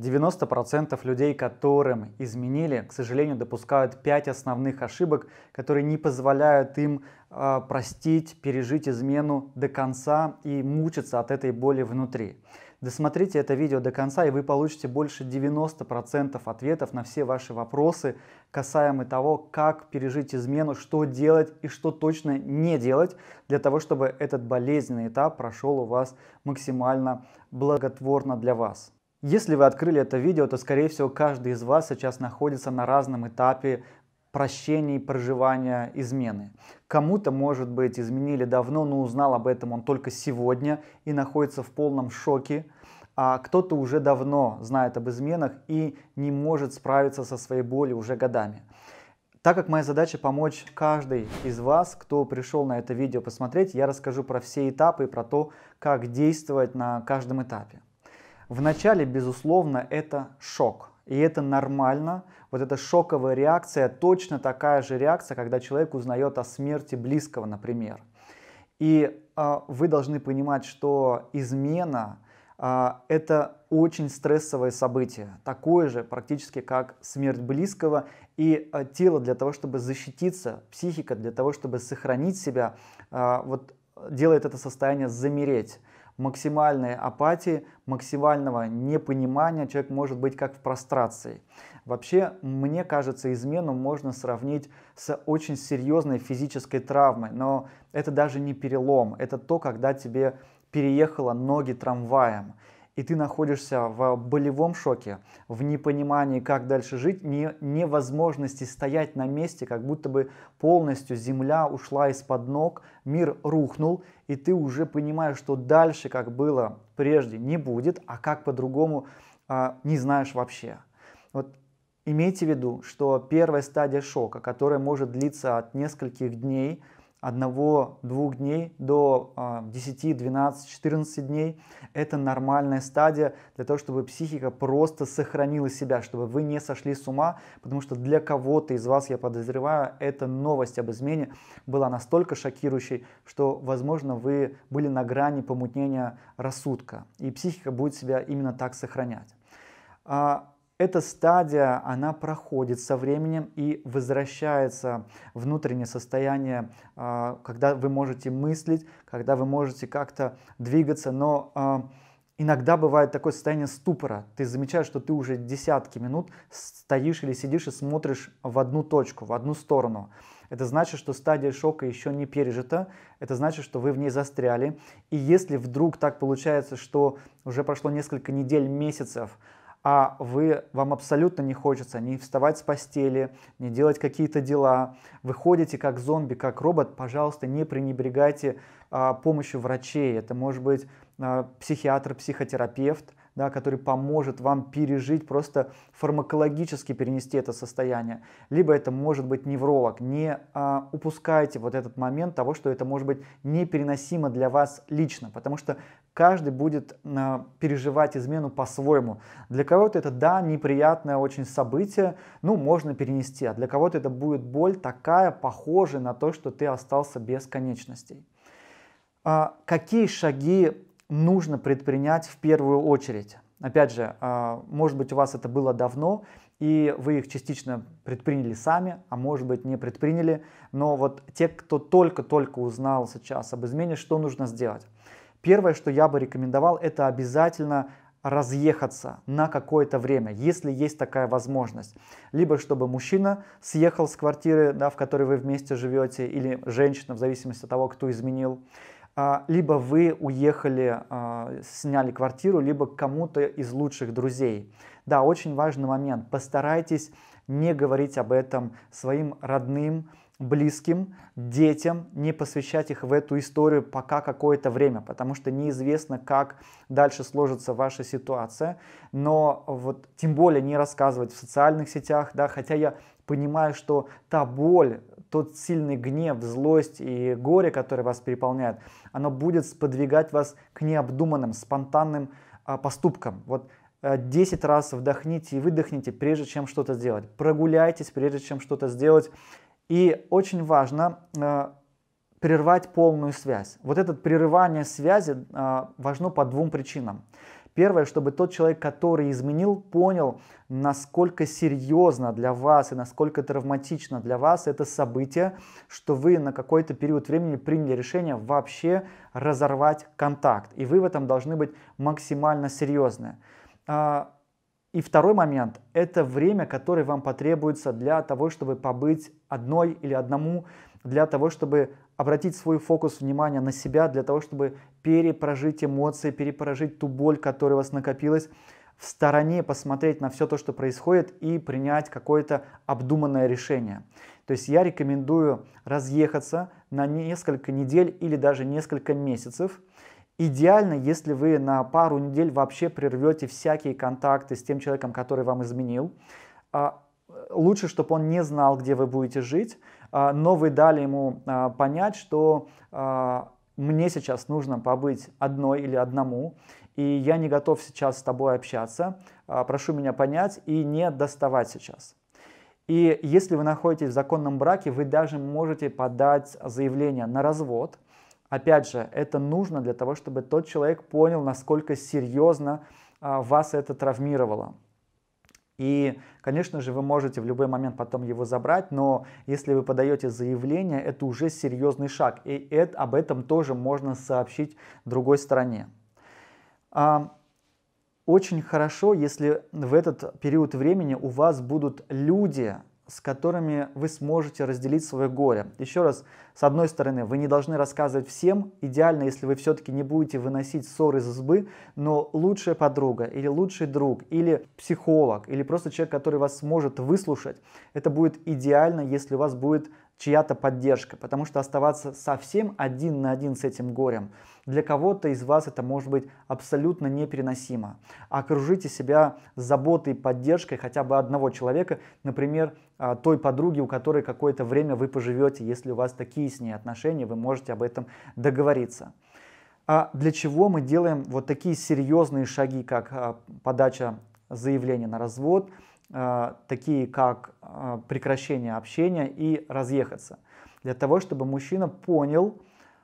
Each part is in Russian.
90% людей, которым изменили, к сожалению, допускают 5 основных ошибок, которые не позволяют им э, простить, пережить измену до конца и мучиться от этой боли внутри. Досмотрите это видео до конца, и вы получите больше 90% ответов на все ваши вопросы, касаемые того, как пережить измену, что делать и что точно не делать, для того, чтобы этот болезненный этап прошел у вас максимально благотворно для вас. Если вы открыли это видео, то, скорее всего, каждый из вас сейчас находится на разном этапе прощения и проживания измены. Кому-то, может быть, изменили давно, но узнал об этом он только сегодня и находится в полном шоке, а кто-то уже давно знает об изменах и не может справиться со своей болью уже годами. Так как моя задача помочь каждой из вас, кто пришел на это видео посмотреть, я расскажу про все этапы и про то, как действовать на каждом этапе. Вначале, безусловно, это шок. И это нормально. Вот эта шоковая реакция точно такая же реакция, когда человек узнает о смерти близкого, например. И э, вы должны понимать, что измена э, это очень стрессовое событие, такое же практически как смерть близкого. И э, тело для того, чтобы защититься, психика для того, чтобы сохранить себя, э, вот делает это состояние замереть максимальной апатии, максимального непонимания человек может быть как в прострации. Вообще, мне кажется, измену можно сравнить с очень серьезной физической травмой, но это даже не перелом, это то, когда тебе переехала ноги трамваем и ты находишься в а, болевом шоке, в непонимании, как дальше жить, не, невозможности стоять на месте, как будто бы полностью земля ушла из-под ног, мир рухнул, и ты уже понимаешь, что дальше, как было прежде, не будет, а как по-другому а, не знаешь вообще. Вот имейте в виду, что первая стадия шока, которая может длиться от нескольких дней – 1-2 дней до 10, 12, 14 дней. Это нормальная стадия для того, чтобы психика просто сохранила себя, чтобы вы не сошли с ума, потому что для кого-то из вас, я подозреваю, эта новость об измене была настолько шокирующей, что, возможно, вы были на грани помутнения рассудка, и психика будет себя именно так сохранять. А, эта стадия, она проходит со временем и возвращается внутреннее состояние, а, когда вы можете мыслить, когда вы можете как-то двигаться, но а, иногда бывает такое состояние ступора. Ты замечаешь, что ты уже десятки минут стоишь или сидишь и смотришь в одну точку, в одну сторону. Это значит, что стадия шока еще не пережита, это значит, что вы в ней застряли. И если вдруг так получается, что уже прошло несколько недель, месяцев, а вы, вам абсолютно не хочется не вставать с постели, не делать какие-то дела, вы ходите как зомби, как робот, пожалуйста, не пренебрегайте а, помощью врачей. Это может быть а, психиатр, психотерапевт, да, который поможет вам пережить, просто фармакологически перенести это состояние. Либо это может быть невролог. Не а, упускайте вот этот момент того, что это может быть непереносимо для вас лично, потому что каждый будет а, переживать измену по-своему. Для кого-то это, да, неприятное очень событие, ну, можно перенести, а для кого-то это будет боль такая, похожая на то, что ты остался без конечностей. А, какие шаги нужно предпринять в первую очередь. Опять же, а, может быть, у вас это было давно, и вы их частично предприняли сами, а может быть, не предприняли. Но вот те, кто только-только узнал сейчас об измене, что нужно сделать? Первое, что я бы рекомендовал, это обязательно разъехаться на какое-то время, если есть такая возможность. Либо чтобы мужчина съехал с квартиры, да, в которой вы вместе живете, или женщина, в зависимости от того, кто изменил. А, либо вы уехали, а, сняли квартиру, либо кому-то из лучших друзей. Да, очень важный момент. Постарайтесь не говорить об этом своим родным, близким, детям, не посвящать их в эту историю пока какое-то время, потому что неизвестно, как дальше сложится ваша ситуация. Но вот тем более не рассказывать в социальных сетях, да, хотя я понимаю, что та боль, тот сильный гнев, злость и горе, которое вас переполняет, оно будет сподвигать вас к необдуманным, спонтанным а, поступкам. Вот 10 э, раз вдохните и выдохните, прежде чем что-то сделать. Прогуляйтесь, прежде чем что-то сделать. И очень важно э, прервать полную связь. Вот это прерывание связи э, важно по двум причинам. Первое, чтобы тот человек, который изменил, понял, насколько серьезно для вас и насколько травматично для вас это событие, что вы на какой-то период времени приняли решение вообще разорвать контакт. И вы в этом должны быть максимально серьезны. А, и второй момент – это время, которое вам потребуется для того, чтобы побыть одной или одному, для того, чтобы обратить свой фокус внимания на себя для того, чтобы перепрожить эмоции, перепрожить ту боль, которая у вас накопилась, в стороне посмотреть на все то, что происходит и принять какое-то обдуманное решение. То есть я рекомендую разъехаться на несколько недель или даже несколько месяцев. Идеально, если вы на пару недель вообще прервете всякие контакты с тем человеком, который вам изменил. А, э, лучше, чтобы он не знал, где вы будете жить, а, но вы дали ему а, понять, что а, мне сейчас нужно побыть одной или одному, и я не готов сейчас с тобой общаться, прошу меня понять и не доставать сейчас. И если вы находитесь в законном браке, вы даже можете подать заявление на развод. Опять же, это нужно для того, чтобы тот человек понял, насколько серьезно вас это травмировало. И, конечно же, вы можете в любой момент потом его забрать, но если вы подаете заявление, это уже серьезный шаг, и это, об этом тоже можно сообщить другой стороне. А, очень хорошо, если в этот период времени у вас будут люди, с которыми вы сможете разделить свое горе. Еще раз, с одной стороны, вы не должны рассказывать всем, идеально, если вы все-таки не будете выносить ссоры из избы, но лучшая подруга или лучший друг, или психолог, или просто человек, который вас сможет выслушать, это будет идеально, если у вас будет чья-то поддержка, потому что оставаться совсем один на один с этим горем, для кого-то из вас это может быть абсолютно непереносимо. Окружите себя заботой и поддержкой хотя бы одного человека, например, а, той подруги, у которой какое-то время вы поживете, если у вас такие с ней отношения, вы можете об этом договориться. А для чего мы делаем вот такие серьезные шаги, как а, подача заявления на развод – а, такие как а, прекращение общения и разъехаться, для того, чтобы мужчина понял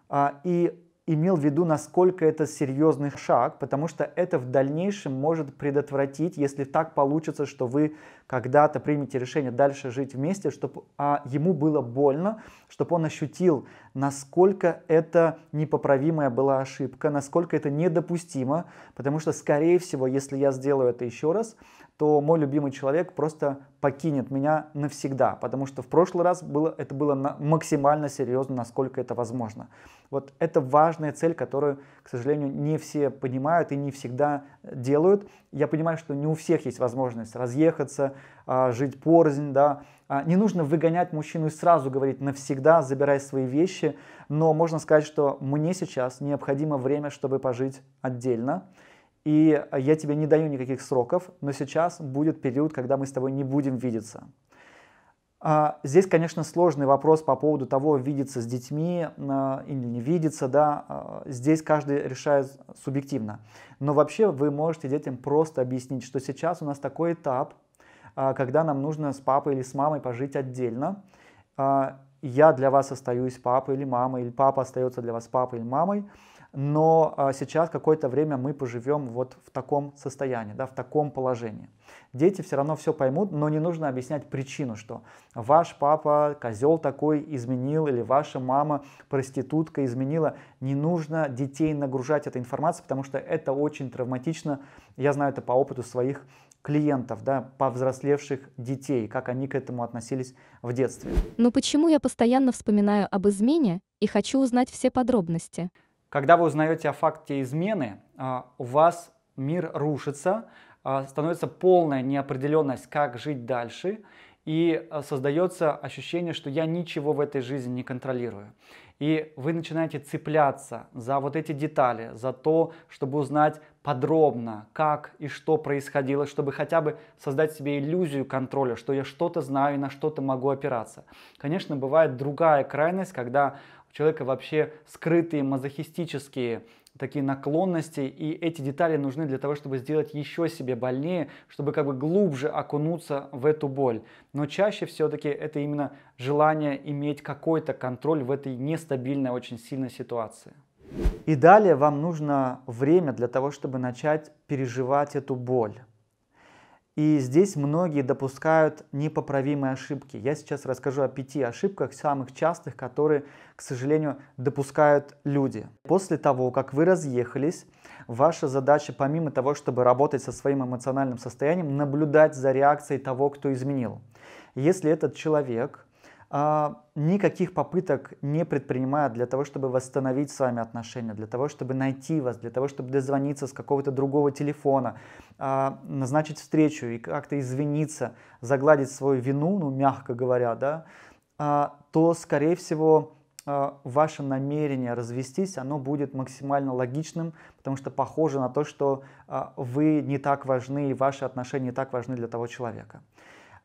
а, и имел в виду, насколько это серьезный шаг, потому что это в дальнейшем может предотвратить, если так получится, что вы когда-то примете решение дальше жить вместе, чтобы ему было больно, чтобы он ощутил, насколько это непоправимая была ошибка, насколько это недопустимо, потому что, скорее всего, если я сделаю это еще раз, то мой любимый человек просто покинет меня навсегда, потому что в прошлый раз было, это было на, максимально серьезно, насколько это возможно. Вот это важная цель, которую, к сожалению, не все понимают и не всегда делают. Я понимаю, что не у всех есть возможность разъехаться, а, жить порознь, да. А, не нужно выгонять мужчину и сразу говорить навсегда, забирай свои вещи, но можно сказать, что мне сейчас необходимо время, чтобы пожить отдельно. И я тебе не даю никаких сроков, но сейчас будет период, когда мы с тобой не будем видеться. А, здесь, конечно, сложный вопрос по поводу того, видеться с детьми а, или не видеться, да, а, здесь каждый решает субъективно. Но вообще вы можете детям просто объяснить, что сейчас у нас такой этап, когда нам нужно с папой или с мамой пожить отдельно. Я для вас остаюсь папой или мамой, или папа остается для вас папой или мамой но а, сейчас какое-то время мы поживем вот в таком состоянии, да, в таком положении. Дети все равно все поймут, но не нужно объяснять причину, что ваш папа козел такой изменил или ваша мама проститутка изменила. Не нужно детей нагружать этой информацией, потому что это очень травматично. Я знаю это по опыту своих клиентов, да, повзрослевших детей, как они к этому относились в детстве. Но почему я постоянно вспоминаю об измене и хочу узнать все подробности? Когда вы узнаете о факте измены, а, у вас мир рушится, а, становится полная неопределенность, как жить дальше, и а, создается ощущение, что я ничего в этой жизни не контролирую. И вы начинаете цепляться за вот эти детали, за то, чтобы узнать подробно, как и что происходило, чтобы хотя бы создать себе иллюзию контроля, что я что-то знаю и на что-то могу опираться. Конечно, бывает другая крайность, когда человека вообще скрытые мазохистические такие наклонности, и эти детали нужны для того, чтобы сделать еще себе больнее, чтобы как бы глубже окунуться в эту боль. Но чаще все-таки это именно желание иметь какой-то контроль в этой нестабильной очень сильной ситуации. И далее вам нужно время для того, чтобы начать переживать эту боль. И здесь многие допускают непоправимые ошибки. Я сейчас расскажу о пяти ошибках, самых частых, которые, к сожалению, допускают люди. После того, как вы разъехались, ваша задача, помимо того, чтобы работать со своим эмоциональным состоянием, наблюдать за реакцией того, кто изменил. Если этот человек а, никаких попыток не предпринимают для того, чтобы восстановить с вами отношения, для того, чтобы найти вас, для того, чтобы дозвониться с какого-то другого телефона, а, назначить встречу и как-то извиниться, загладить свою вину, ну, мягко говоря, да, а, то, скорее всего, ваше намерение развестись, оно будет максимально логичным, потому что похоже на то, что вы не так важны и ваши отношения не так важны для того человека.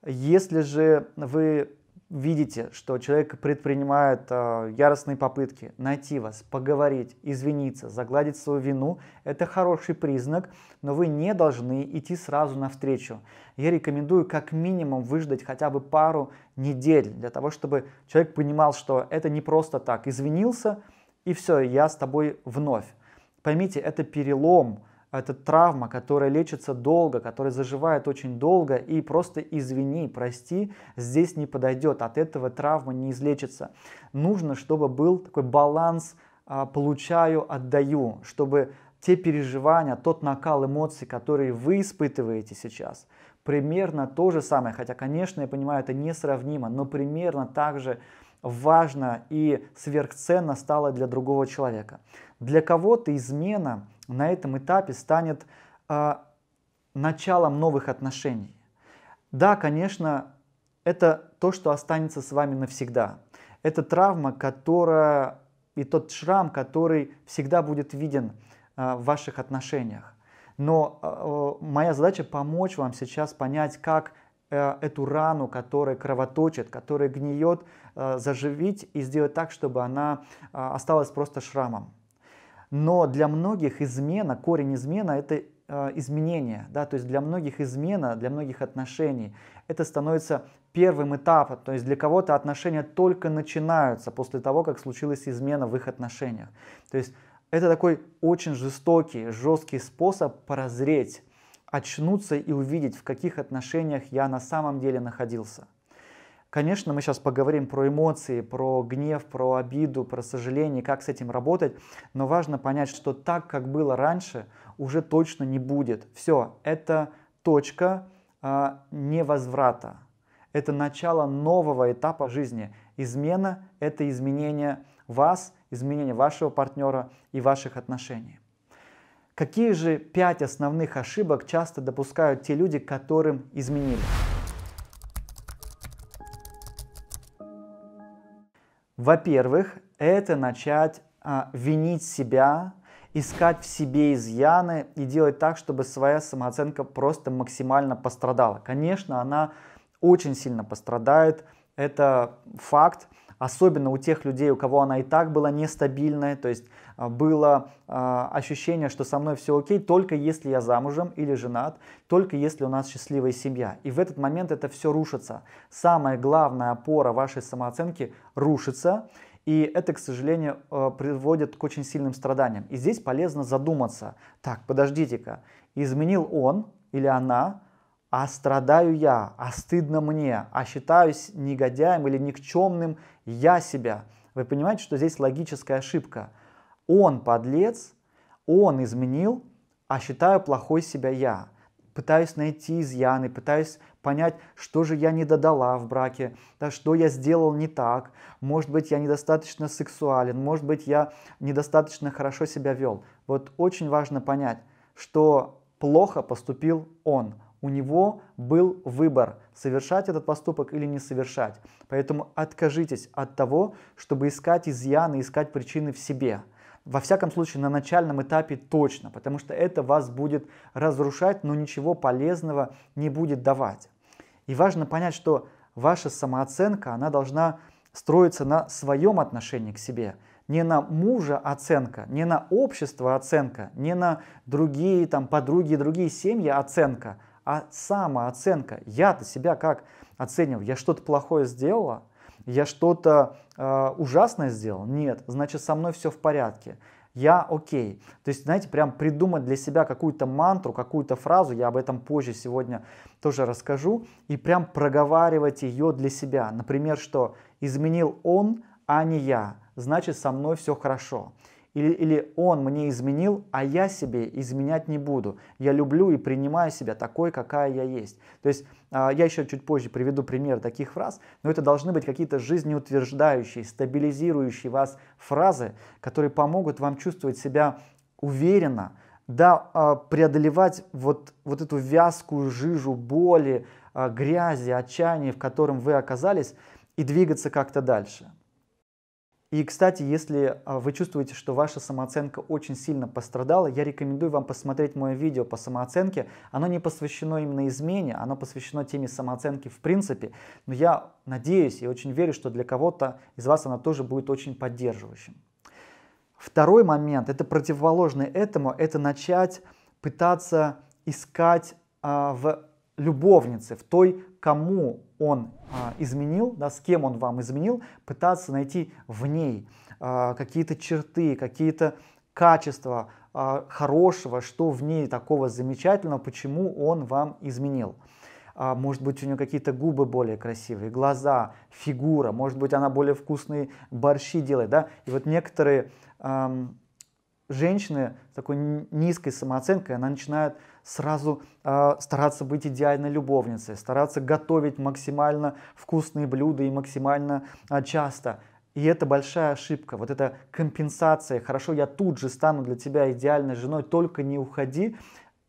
Если же вы видите, что человек предпринимает э, яростные попытки найти вас, поговорить, извиниться, загладить свою вину, это хороший признак, но вы не должны идти сразу навстречу. Я рекомендую как минимум выждать хотя бы пару недель для того, чтобы человек понимал, что это не просто так, извинился и все, я с тобой вновь. Поймите, это перелом, это травма, которая лечится долго, которая заживает очень долго, и просто извини, прости, здесь не подойдет, от этого травма не излечится. Нужно, чтобы был такой баланс а, получаю, отдаю, чтобы те переживания, тот накал эмоций, которые вы испытываете сейчас, примерно то же самое, хотя, конечно, я понимаю, это несравнимо, но примерно так же важно и сверхценно стало для другого человека. Для кого-то измена на этом этапе станет э, началом новых отношений. Да, конечно, это то, что останется с вами навсегда. Это травма, которая и тот шрам, который всегда будет виден э, в ваших отношениях. Но э, моя задача помочь вам сейчас понять, как э, эту рану, которая кровоточит, которая гниет, э, заживить и сделать так, чтобы она э, осталась просто шрамом. Но для многих измена, корень измена – это э, изменение да, то есть для многих измена, для многих отношений это становится первым этапом, то есть для кого-то отношения только начинаются после того, как случилась измена в их отношениях. То есть это такой очень жестокий, жесткий способ прозреть, очнуться и увидеть, в каких отношениях я на самом деле находился. Конечно, мы сейчас поговорим про эмоции, про гнев, про обиду, про сожаление, как с этим работать, но важно понять, что так, как было раньше, уже точно не будет. Все, это точка э, невозврата. Это начало нового этапа жизни. Измена – это изменение вас, изменение вашего партнера и ваших отношений. Какие же пять основных ошибок часто допускают те люди, которым изменили? Во-первых, это начать а, винить себя, искать в себе изъяны и делать так, чтобы своя самооценка просто максимально пострадала. Конечно, она очень сильно пострадает, это факт, особенно у тех людей, у кого она и так была нестабильная, то есть а, было а, ощущение, что со мной все окей, только если я замужем или женат, только если у нас счастливая семья. И в этот момент это все рушится. Самая главная опора вашей самооценки рушится. И это, к сожалению, э, приводит к очень сильным страданиям. И здесь полезно задуматься. Так, подождите-ка, изменил он или она, а страдаю я, а стыдно мне, а считаюсь негодяем или никчемным я себя. Вы понимаете, что здесь логическая ошибка – он подлец, он изменил, а считаю плохой себя я. Пытаюсь найти изъяны, пытаюсь понять, что же я не додала в браке, да, что я сделал не так, может быть, я недостаточно сексуален, может быть, я недостаточно хорошо себя вел. Вот очень важно понять, что плохо поступил он, у него был выбор, совершать этот поступок или не совершать. Поэтому откажитесь от того, чтобы искать изъяны, искать причины в себе – во всяком случае на начальном этапе точно, потому что это вас будет разрушать, но ничего полезного не будет давать. И важно понять, что ваша самооценка, она должна строиться на своем отношении к себе, не на мужа оценка, не на общество оценка, не на другие там подруги, другие семьи оценка, а самооценка. Я-то себя как оцениваю? Я что-то плохое сделала? я что-то э, ужасное сделал? Нет, значит со мной все в порядке. Я окей. То есть, знаете, прям придумать для себя какую-то мантру, какую-то фразу, я об этом позже сегодня тоже расскажу, и прям проговаривать ее для себя. Например, что изменил он, а не я, значит со мной все хорошо. Или, или он мне изменил, а я себе изменять не буду. Я люблю и принимаю себя такой, какая я есть. То есть а, я еще чуть позже приведу пример таких фраз, но это должны быть какие-то жизнеутверждающие, стабилизирующие вас фразы, которые помогут вам чувствовать себя уверенно, да, а, преодолевать вот, вот эту вязкую жижу боли, а, грязи, отчаяния, в котором вы оказались, и двигаться как-то дальше. И, кстати, если а, вы чувствуете, что ваша самооценка очень сильно пострадала, я рекомендую вам посмотреть мое видео по самооценке. Оно не посвящено именно измене, оно посвящено теме самооценки в принципе. Но я надеюсь и очень верю, что для кого-то из вас она тоже будет очень поддерживающим. Второй момент, это противоположный этому, это начать пытаться искать а, в любовнице, в той, кому он а, изменил, да, с кем он вам изменил, пытаться найти в ней а, какие-то черты, какие-то качества а, хорошего, что в ней такого замечательного, почему он вам изменил. А, может быть, у нее какие-то губы более красивые, глаза, фигура, может быть, она более вкусные борщи делает, да. И вот некоторые эм, женщины с такой низкой самооценкой, она начинает сразу э, стараться быть идеальной любовницей, стараться готовить максимально вкусные блюда и максимально э, часто. И это большая ошибка, вот эта компенсация, хорошо, я тут же стану для тебя идеальной женой, только не уходи,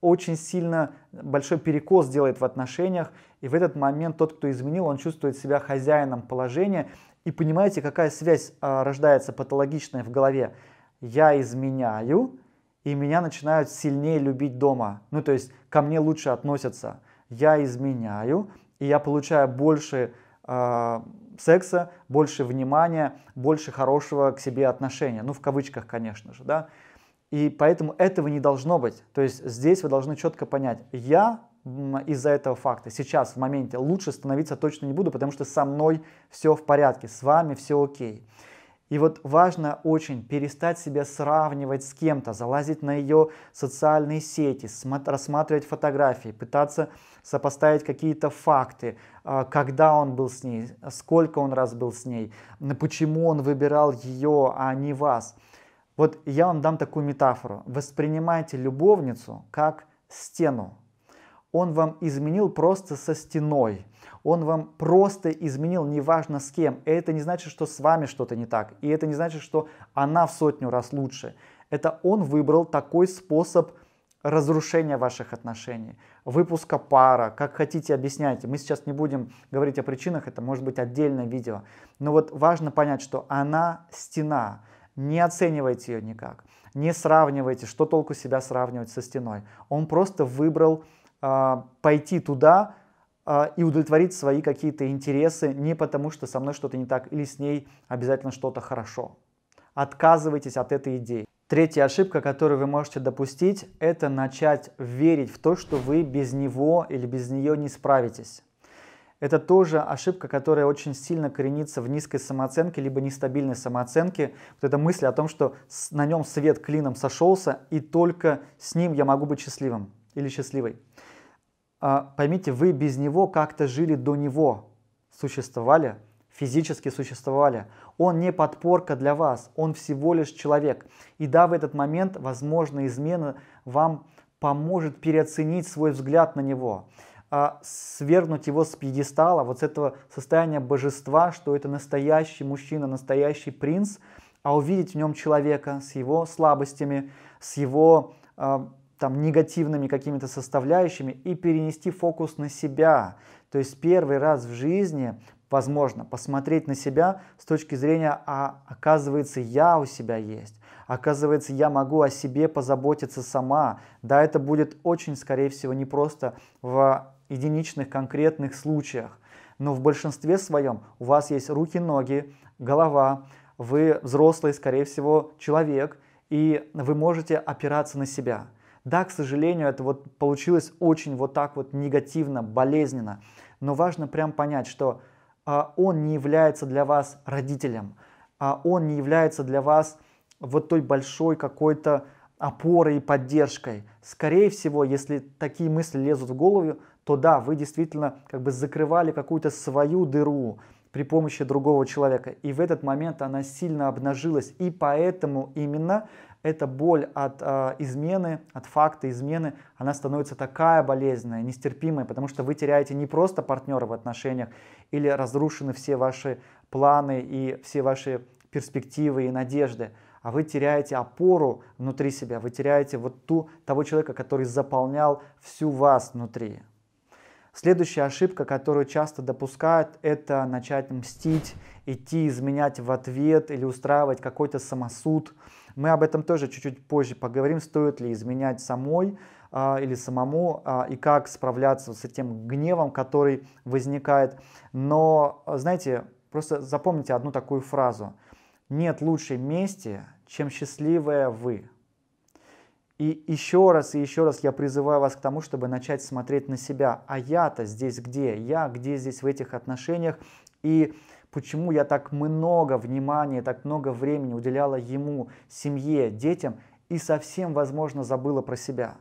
очень сильно большой перекос делает в отношениях, и в этот момент тот, кто изменил, он чувствует себя хозяином положения, и понимаете, какая связь а, рождается патологичная в голове. Я изменяю, и меня начинают сильнее любить дома. Ну, то есть ко мне лучше относятся. Я изменяю, и я получаю больше э, секса, больше внимания, больше хорошего к себе отношения. Ну, в кавычках, конечно же, да. И поэтому этого не должно быть. То есть здесь вы должны четко понять, я из-за этого факта сейчас в моменте лучше становиться точно не буду, потому что со мной все в порядке, с вами все окей. И вот важно очень перестать себя сравнивать с кем-то, залазить на ее социальные сети, рассматривать фотографии, пытаться сопоставить какие-то факты, а, когда он был с ней, сколько он раз был с ней, почему он выбирал ее, а не вас. Вот я вам дам такую метафору. Воспринимайте любовницу как стену. Он вам изменил просто со стеной – он вам просто изменил, неважно с кем. И это не значит, что с вами что-то не так. И это не значит, что она в сотню раз лучше. Это он выбрал такой способ разрушения ваших отношений, выпуска пара, как хотите объясняйте. Мы сейчас не будем говорить о причинах, это может быть отдельное видео. Но вот важно понять, что она стена, не оценивайте ее никак, не сравнивайте, что толку себя сравнивать со стеной. Он просто выбрал э, пойти туда, а, и удовлетворить свои какие-то интересы не потому, что со мной что-то не так или с ней обязательно что-то хорошо. Отказывайтесь от этой идеи. Третья ошибка, которую вы можете допустить, это начать верить в то, что вы без него или без нее не справитесь. Это тоже ошибка, которая очень сильно коренится в низкой самооценке, либо нестабильной самооценке. Вот эта мысль о том, что на нем свет клином сошелся, и только с ним я могу быть счастливым или счастливой. А, поймите, вы без него как-то жили до него, существовали, физически существовали. Он не подпорка для вас, он всего лишь человек. И да, в этот момент, возможно, измена вам поможет переоценить свой взгляд на него, а, свергнуть его с пьедестала, вот с этого состояния божества, что это настоящий мужчина, настоящий принц, а увидеть в нем человека с его слабостями, с его а, там, негативными какими-то составляющими и перенести фокус на себя. То есть первый раз в жизни, возможно, посмотреть на себя с точки зрения, а оказывается, я у себя есть. Оказывается, я могу о себе позаботиться сама. Да, это будет очень, скорее всего, не просто в единичных конкретных случаях, но в большинстве своем у вас есть руки, ноги, голова, вы взрослый, скорее всего, человек, и вы можете опираться на себя. Да, к сожалению, это вот получилось очень вот так вот негативно, болезненно. Но важно прям понять, что а, он не является для вас родителем, а он не является для вас вот той большой какой-то опорой и поддержкой. Скорее всего, если такие мысли лезут в голову, то да, вы действительно как бы закрывали какую-то свою дыру при помощи другого человека. И в этот момент она сильно обнажилась. И поэтому именно эта боль от э, измены, от факта измены, она становится такая болезненная, нестерпимая, потому что вы теряете не просто партнера в отношениях или разрушены все ваши планы и все ваши перспективы и надежды, а вы теряете опору внутри себя, вы теряете вот ту, того человека, который заполнял всю вас внутри. Следующая ошибка, которую часто допускают, это начать мстить, идти изменять в ответ или устраивать какой-то самосуд, мы об этом тоже чуть-чуть позже поговорим, стоит ли изменять самой а, или самому, а, и как справляться с этим гневом, который возникает. Но, знаете, просто запомните одну такую фразу. Нет лучшей мести, чем счастливая вы. И еще раз и еще раз я призываю вас к тому, чтобы начать смотреть на себя. А я-то здесь где? Я где здесь в этих отношениях? И почему я так много внимания, так много времени уделяла ему, семье, детям и совсем, возможно, забыла про себя.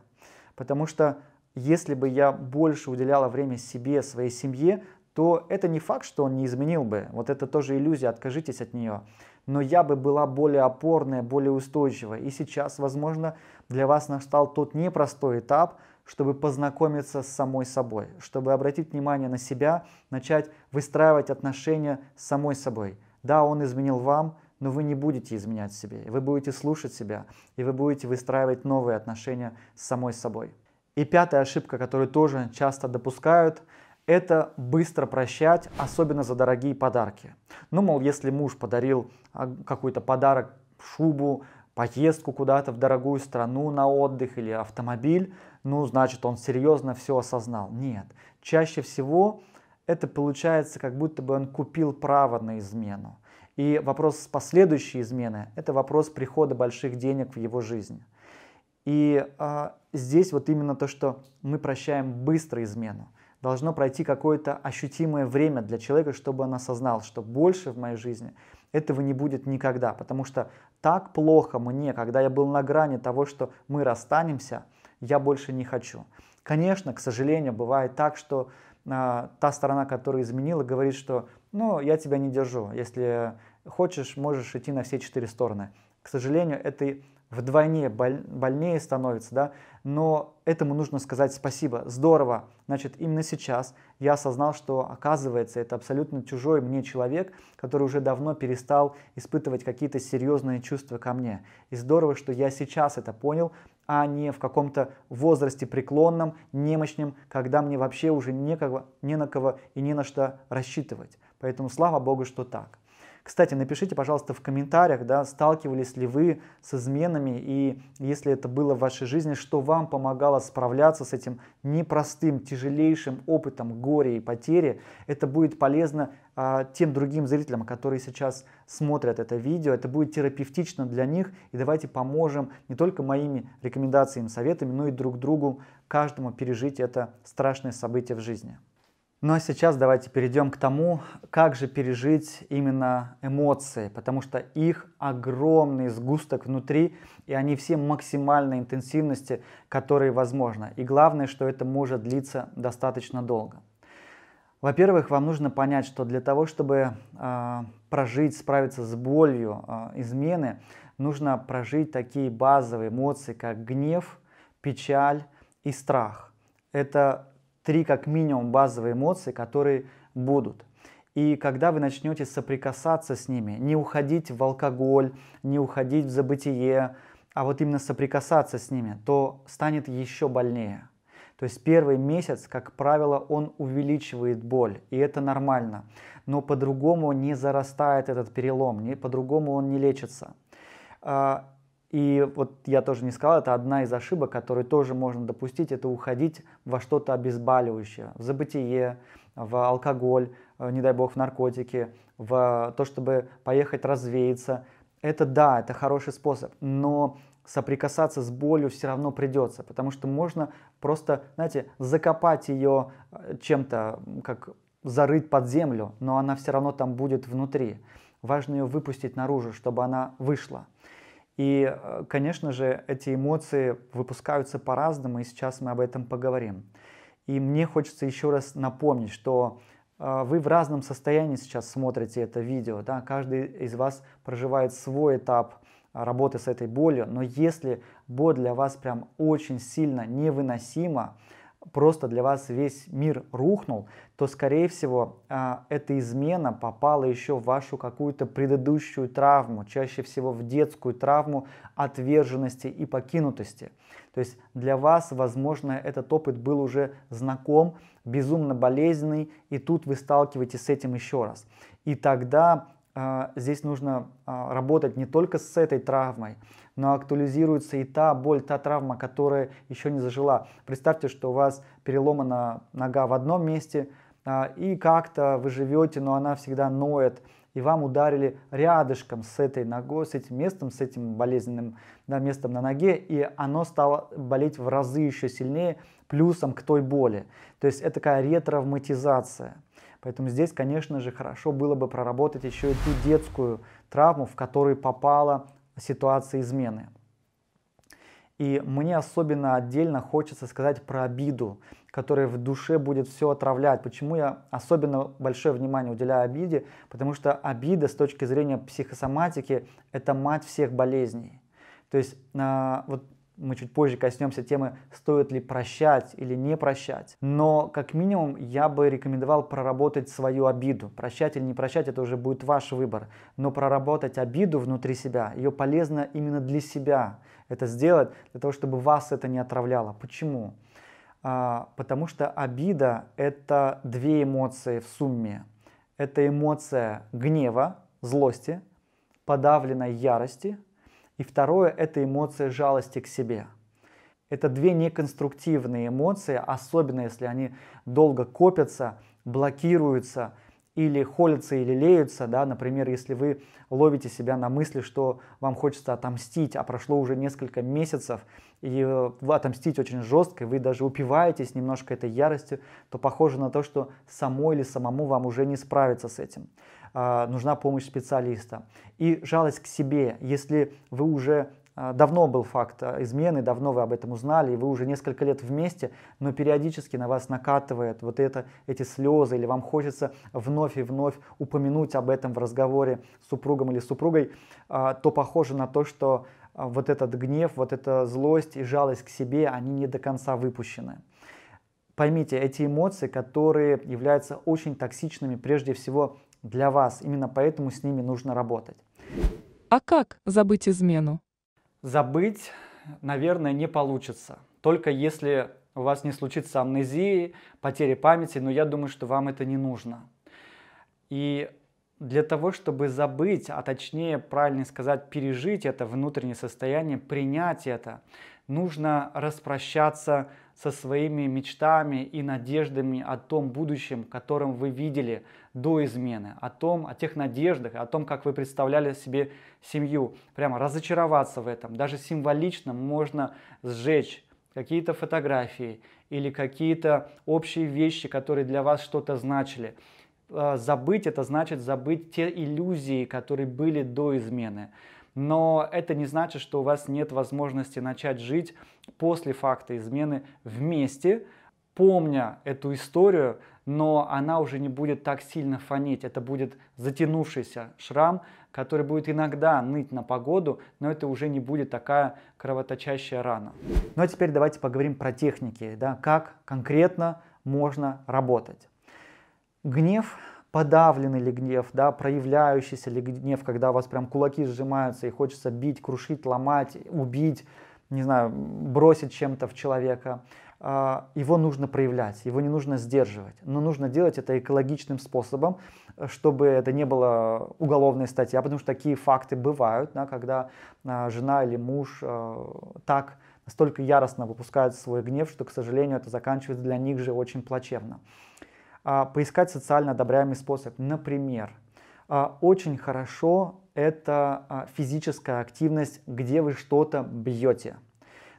Потому что если бы я больше уделяла время себе, своей семье, то это не факт, что он не изменил бы. Вот это тоже иллюзия, откажитесь от нее. Но я бы была более опорная, более устойчивая. И сейчас, возможно, для вас настал тот непростой этап – чтобы познакомиться с самой собой, чтобы обратить внимание на себя, начать выстраивать отношения с самой собой. Да, он изменил вам, но вы не будете изменять себе, вы будете слушать себя, и вы будете выстраивать новые отношения с самой собой. И пятая ошибка, которую тоже часто допускают, это быстро прощать, особенно за дорогие подарки. Ну, мол, если муж подарил а, какой-то подарок, шубу, поездку куда-то в дорогую страну на отдых или автомобиль, ну, значит, он серьезно все осознал. Нет, чаще всего это получается, как будто бы он купил право на измену. И вопрос с последующей измены – это вопрос прихода больших денег в его жизнь. И э, здесь вот именно то, что мы прощаем быстро измену. Должно пройти какое-то ощутимое время для человека, чтобы он осознал, что больше в моей жизни этого не будет никогда. Потому что так плохо мне, когда я был на грани того, что мы расстанемся, я больше не хочу. Конечно, к сожалению, бывает так, что э, та сторона, которая изменила, говорит, что ну, я тебя не держу, если хочешь, можешь идти на все четыре стороны. К сожалению, это вдвойне боль, больнее становится, да, но этому нужно сказать спасибо, здорово, значит, именно сейчас я осознал, что оказывается это абсолютно чужой мне человек, который уже давно перестал испытывать какие-то серьезные чувства ко мне. И здорово, что я сейчас это понял, а не в каком-то возрасте преклонном, немощном, когда мне вообще уже некого, не на кого и не на что рассчитывать. Поэтому слава Богу, что так. Кстати, напишите, пожалуйста, в комментариях, да, сталкивались ли вы с изменами и если это было в вашей жизни, что вам помогало справляться с этим непростым, тяжелейшим опытом горя и потери. Это будет полезно а, тем другим зрителям, которые сейчас смотрят это видео. Это будет терапевтично для них. И давайте поможем не только моими рекомендациями, советами, но и друг другу, каждому пережить это страшное событие в жизни. Ну а сейчас давайте перейдем к тому, как же пережить именно эмоции, потому что их огромный сгусток внутри, и они все максимальной интенсивности, которые возможно. И главное, что это может длиться достаточно долго. Во-первых, вам нужно понять, что для того, чтобы э, прожить, справиться с болью э, измены, нужно прожить такие базовые эмоции, как гнев, печаль и страх. Это три как минимум базовые эмоции, которые будут. И когда вы начнете соприкасаться с ними, не уходить в алкоголь, не уходить в забытие, а вот именно соприкасаться с ними, то станет еще больнее. То есть первый месяц, как правило, он увеличивает боль, и это нормально. Но по-другому не зарастает этот перелом, по-другому он не лечится. А, и вот я тоже не сказал, это одна из ошибок, которую тоже можно допустить, это уходить во что-то обезболивающее, в забытие, в алкоголь, э, не дай бог, в наркотики, в то, чтобы поехать развеяться. Это да, это хороший способ, но соприкасаться с болью все равно придется, потому что можно просто, знаете, закопать ее э, чем-то, как зарыть под землю, но она все равно там будет внутри. Важно ее выпустить наружу, чтобы она вышла. И, э, конечно же, эти эмоции выпускаются по-разному, и сейчас мы об этом поговорим. И мне хочется еще раз напомнить, что э, вы в разном состоянии сейчас смотрите это видео, да? каждый из вас проживает свой этап э, работы с этой болью, но если боль для вас прям очень сильно невыносима, просто для вас весь мир рухнул, то, скорее всего, а, эта измена попала еще в вашу какую-то предыдущую травму, чаще всего в детскую травму отверженности и покинутости. То есть для вас, возможно, этот опыт был уже знаком, безумно болезненный, и тут вы сталкиваетесь с этим еще раз. И тогда а, здесь нужно а, работать не только с этой травмой, но актуализируется и та боль, та травма, которая еще не зажила. Представьте, что у вас переломана нога в одном месте, а, и как-то вы живете, но она всегда ноет, и вам ударили рядышком с этой ногой, с этим местом, с этим болезненным да, местом на ноге, и оно стало болеть в разы еще сильнее, плюсом к той боли. То есть это такая ретравматизация. Поэтому здесь, конечно же, хорошо было бы проработать еще и ту детскую травму, в которую попала ситуации измены. И мне особенно отдельно хочется сказать про обиду, которая в душе будет все отравлять. Почему я особенно большое внимание уделяю обиде? Потому что обида с точки зрения психосоматики – это мать всех болезней. То есть э, вот мы чуть позже коснемся темы, стоит ли прощать или не прощать. Но как минимум я бы рекомендовал проработать свою обиду. Прощать или не прощать, это уже будет ваш выбор. Но проработать обиду внутри себя, ее полезно именно для себя это сделать, для того, чтобы вас это не отравляло. Почему? А, потому что обида – это две эмоции в сумме. Это эмоция гнева, злости, подавленной ярости – и второе – это эмоция жалости к себе. Это две неконструктивные эмоции, особенно если они долго копятся, блокируются или холятся или леются, да, например, если вы ловите себя на мысли, что вам хочется отомстить, а прошло уже несколько месяцев, и э, вы отомстить очень жестко, и вы даже упиваетесь немножко этой яростью, то похоже на то, что самой или самому вам уже не справиться с этим. А, нужна помощь специалиста. И жалость к себе, если вы уже а, давно был факт а, измены, давно вы об этом узнали, и вы уже несколько лет вместе, но периодически на вас накатывает вот это, эти слезы, или вам хочется вновь и вновь упомянуть об этом в разговоре с супругом или супругой, то похоже на то, что вот этот гнев, вот эта злость и жалость к себе, они не до конца выпущены. Поймите, эти эмоции, которые являются очень токсичными, прежде всего для вас. Именно поэтому с ними нужно работать. А как забыть измену? Забыть, наверное, не получится. Только если у вас не случится амнезии, потери памяти, но я думаю, что вам это не нужно. И для того, чтобы забыть, а точнее, правильно сказать, пережить это внутреннее состояние, принять это, нужно распрощаться со своими мечтами и надеждами о том будущем, которым вы видели до измены, о том, о тех надеждах, о том, как вы представляли себе семью. Прямо разочароваться в этом. Даже символично можно сжечь какие-то фотографии или какие-то общие вещи, которые для вас что-то значили. А, забыть это значит забыть те иллюзии, которые были до измены но это не значит, что у вас нет возможности начать жить после факта измены вместе, помня эту историю, но она уже не будет так сильно фонить. Это будет затянувшийся шрам, который будет иногда ныть на погоду, но это уже не будет такая кровоточащая рана. Ну а теперь давайте поговорим про техники, да, как конкретно можно работать. Гнев подавленный ли гнев, да, проявляющийся ли гнев, когда у вас прям кулаки сжимаются и хочется бить, крушить, ломать, убить, не знаю, бросить чем-то в человека. А, его нужно проявлять, его не нужно сдерживать, но нужно делать это экологичным способом, чтобы это не было уголовной статьи, а потому что такие факты бывают, да, когда а, жена или муж а, так настолько яростно выпускают свой гнев, что, к сожалению, это заканчивается для них же очень плачевно. А, поискать социально одобряемый способ. Например, а, очень хорошо это а, физическая активность, где вы что-то бьете.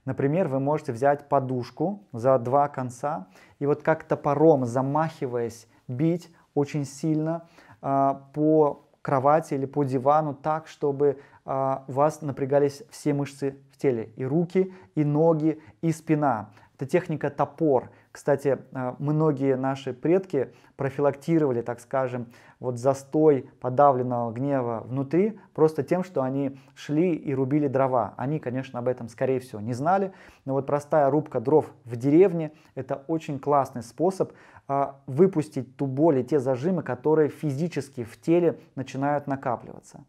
Например, вы можете взять подушку за два конца и вот как топором, замахиваясь, бить очень сильно по кровати или по дивану так, чтобы у вас напрягались все мышцы в теле, и руки, и ноги, и спина. Это техника топор – кстати, а, многие наши предки профилактировали, так скажем, вот застой подавленного гнева внутри просто тем, что они шли и рубили дрова. Они, конечно, об этом, скорее всего, не знали, но вот простая рубка дров в деревне – это очень классный способ а, выпустить ту боль и те зажимы, которые физически в теле начинают накапливаться.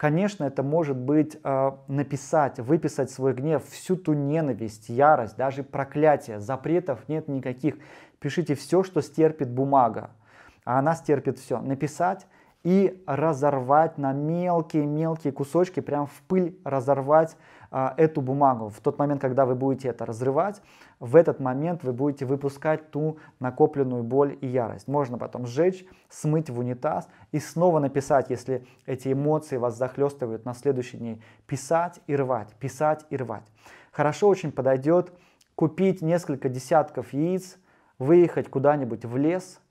Конечно, это может быть э, написать, выписать свой гнев, всю ту ненависть, ярость, даже проклятие. Запретов нет никаких. Пишите все, что стерпит бумага. А она стерпит все. Написать и разорвать на мелкие-мелкие кусочки, прям в пыль разорвать а, эту бумагу, в тот момент, когда вы будете это разрывать, в этот момент вы будете выпускать ту накопленную боль и ярость. Можно потом сжечь, смыть в унитаз и снова написать, если эти эмоции вас захлестывают на следующий день. Писать и рвать, писать и рвать. Хорошо очень подойдет купить несколько десятков яиц, выехать куда-нибудь в лес –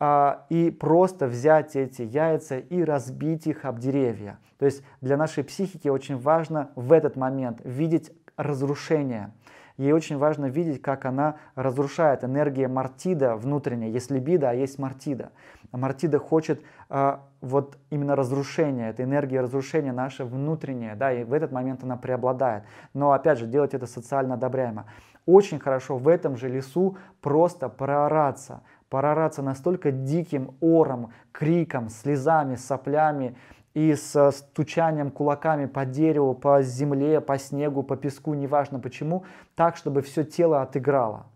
а, и просто взять эти яйца и разбить их об деревья. То есть для нашей психики очень важно в этот момент видеть разрушение. Ей очень важно видеть, как она разрушает энергия мартида внутренняя. Есть либидо, а есть мартида. А мартида хочет э, вот именно разрушение. это энергия разрушения наша внутренняя, да, и в этот момент она преобладает. Но опять же, делать это социально одобряемо. Очень хорошо в этом же лесу просто проораться, проораться настолько диким ором, криком, слезами, соплями и со э, стучанием кулаками по дереву, по земле, по снегу, по песку, неважно почему, так, чтобы все тело отыграло.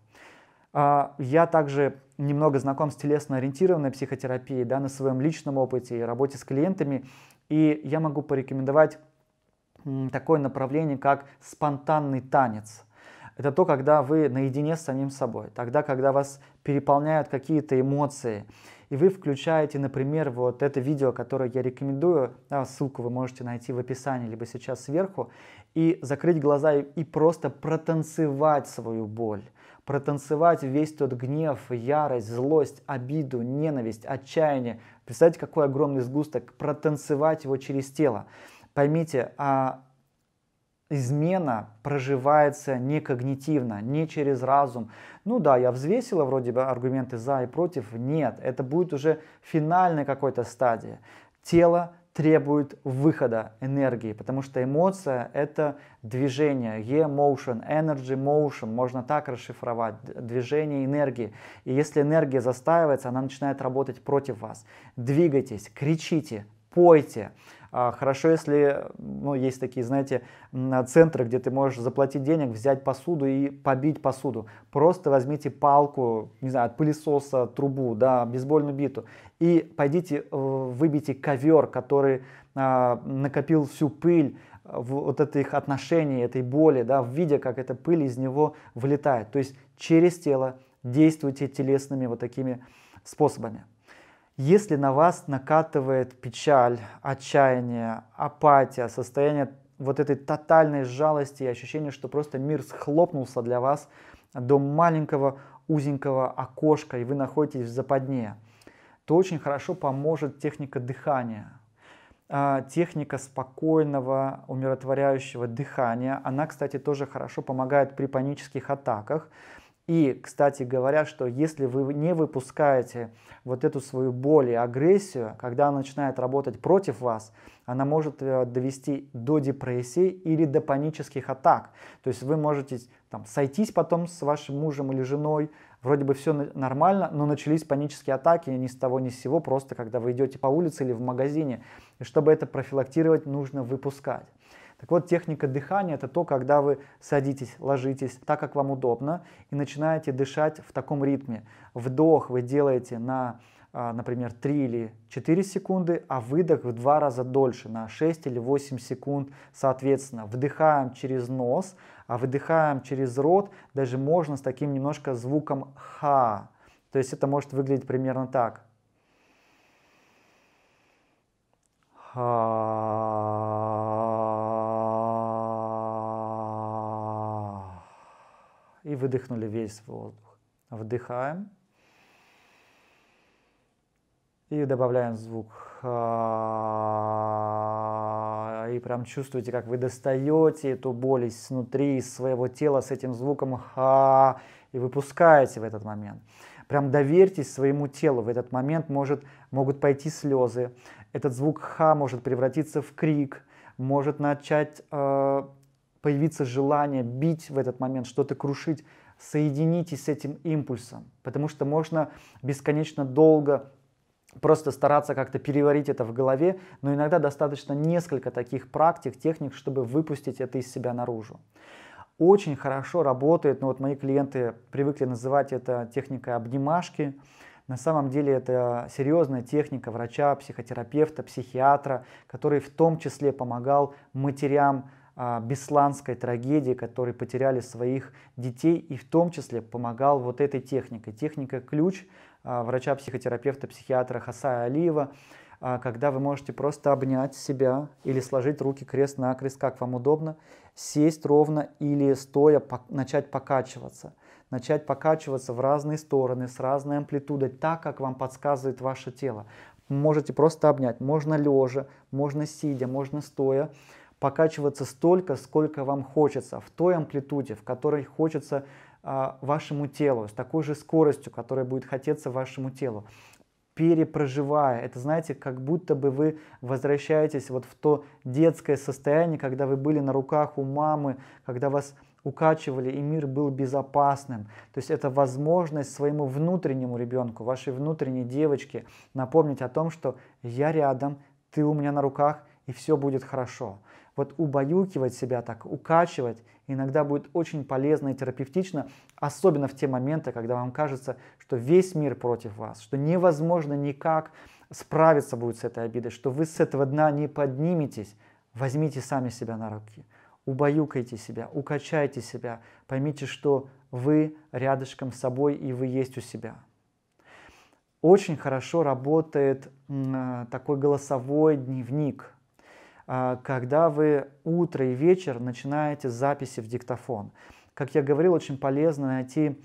А, я также немного знаком с телесно-ориентированной психотерапией да, на своем личном опыте и работе с клиентами, и я могу порекомендовать такое направление, как спонтанный танец – это то, когда вы наедине с самим собой, тогда, когда вас переполняют какие-то эмоции, и вы включаете, например, вот это видео, которое я рекомендую, да, ссылку вы можете найти в описании, либо сейчас сверху, и закрыть глаза и, и просто протанцевать свою боль протанцевать весь тот гнев, ярость, злость, обиду, ненависть, отчаяние. Представьте, какой огромный сгусток, протанцевать его через тело. Поймите, а измена проживается не когнитивно, не через разум. Ну да, я взвесила вроде бы аргументы за и против. Нет, это будет уже финальной какой-то стадии. Тело требует выхода энергии, потому что эмоция – это движение, e-motion, energy motion, можно так расшифровать, движение энергии. И если энергия застаивается, она начинает работать против вас. Двигайтесь, кричите, пойте, а хорошо, если ну, есть такие, знаете, а, центры, где ты можешь заплатить денег, взять посуду и побить посуду. Просто возьмите палку, не знаю, от пылесоса, трубу, да, бейсбольную биту, и пойдите э, выбейте ковер, который а, накопил всю пыль, э, вот этих отношений, этой боли, да, видя, как эта пыль из него вылетает. То есть через тело действуйте телесными вот такими способами. Если на вас накатывает печаль, отчаяние, апатия, состояние вот этой тотальной жалости и ощущение, что просто мир схлопнулся для вас до маленького узенького окошка, и вы находитесь в западне, то очень хорошо поможет техника дыхания. А, техника спокойного, умиротворяющего дыхания, она, кстати, тоже хорошо помогает при панических атаках. И, кстати говоря, что если вы не выпускаете вот эту свою боль и агрессию, когда она начинает работать против вас, она может э, довести до депрессии или до панических атак. То есть вы можете там, сойтись потом с вашим мужем или женой, вроде бы все нормально, но начались панические атаки ни с того ни с сего, просто когда вы идете по улице или в магазине. И чтобы это профилактировать, нужно выпускать. Так вот, техника дыхания – это то, когда вы садитесь, ложитесь так, как вам удобно, и начинаете дышать в таком ритме. Вдох вы делаете на, а, например, 3 или 4 секунды, а выдох в два раза дольше, на 6 или 8 секунд соответственно. Вдыхаем через нос, а выдыхаем через рот, даже можно с таким немножко звуком «ха». То есть это может выглядеть примерно так. Ха. и выдохнули весь воздух. Вдыхаем. И добавляем звук. А, и прям чувствуете, как вы достаете эту боль изнутри, из своего тела с этим звуком. А, и выпускаете в этот момент. Прям доверьтесь своему телу. В этот момент может, могут пойти слезы. Этот звук ха может превратиться в крик, может начать э, появиться желание бить в этот момент, что-то крушить, соединитесь с этим импульсом, потому что можно бесконечно долго просто стараться как-то переварить это в голове, но иногда достаточно несколько таких практик, техник, чтобы выпустить это из себя наружу. Очень хорошо работает, но ну вот мои клиенты привыкли называть это техникой обнимашки, на самом деле это серьезная техника врача, психотерапевта, психиатра, который в том числе помогал матерям а, бесланской трагедии, которые потеряли своих детей и в том числе помогал вот этой техникой. Техника «Ключ» а, врача-психотерапевта, психиатра Хасая Алиева, а, когда вы можете просто обнять себя или сложить руки крест-накрест, как вам удобно, сесть ровно или стоя начать покачиваться – начать покачиваться в разные стороны, с разной амплитудой, так, как вам подсказывает ваше тело. Можете просто обнять, можно лежа, можно сидя, можно стоя покачиваться столько, сколько вам хочется, в той амплитуде, в которой хочется э, вашему телу, с такой же скоростью, которая будет хотеться вашему телу перепроживая. Это, знаете, как будто бы вы возвращаетесь вот в то детское состояние, когда вы были на руках у мамы, когда вас укачивали, и мир был безопасным. То есть это возможность своему внутреннему ребенку, вашей внутренней девочке напомнить о том, что я рядом, ты у меня на руках, и все будет хорошо вот убаюкивать себя так, укачивать иногда будет очень полезно и терапевтично, особенно в те моменты, когда вам кажется, что весь мир против вас, что невозможно никак справиться будет с этой обидой, что вы с этого дна не подниметесь, возьмите сами себя на руки, убаюкайте себя, укачайте себя, поймите, что вы рядышком с собой и вы есть у себя. Очень хорошо работает такой голосовой дневник – а, когда вы утро и вечер начинаете записи в диктофон. Как я говорил, очень полезно найти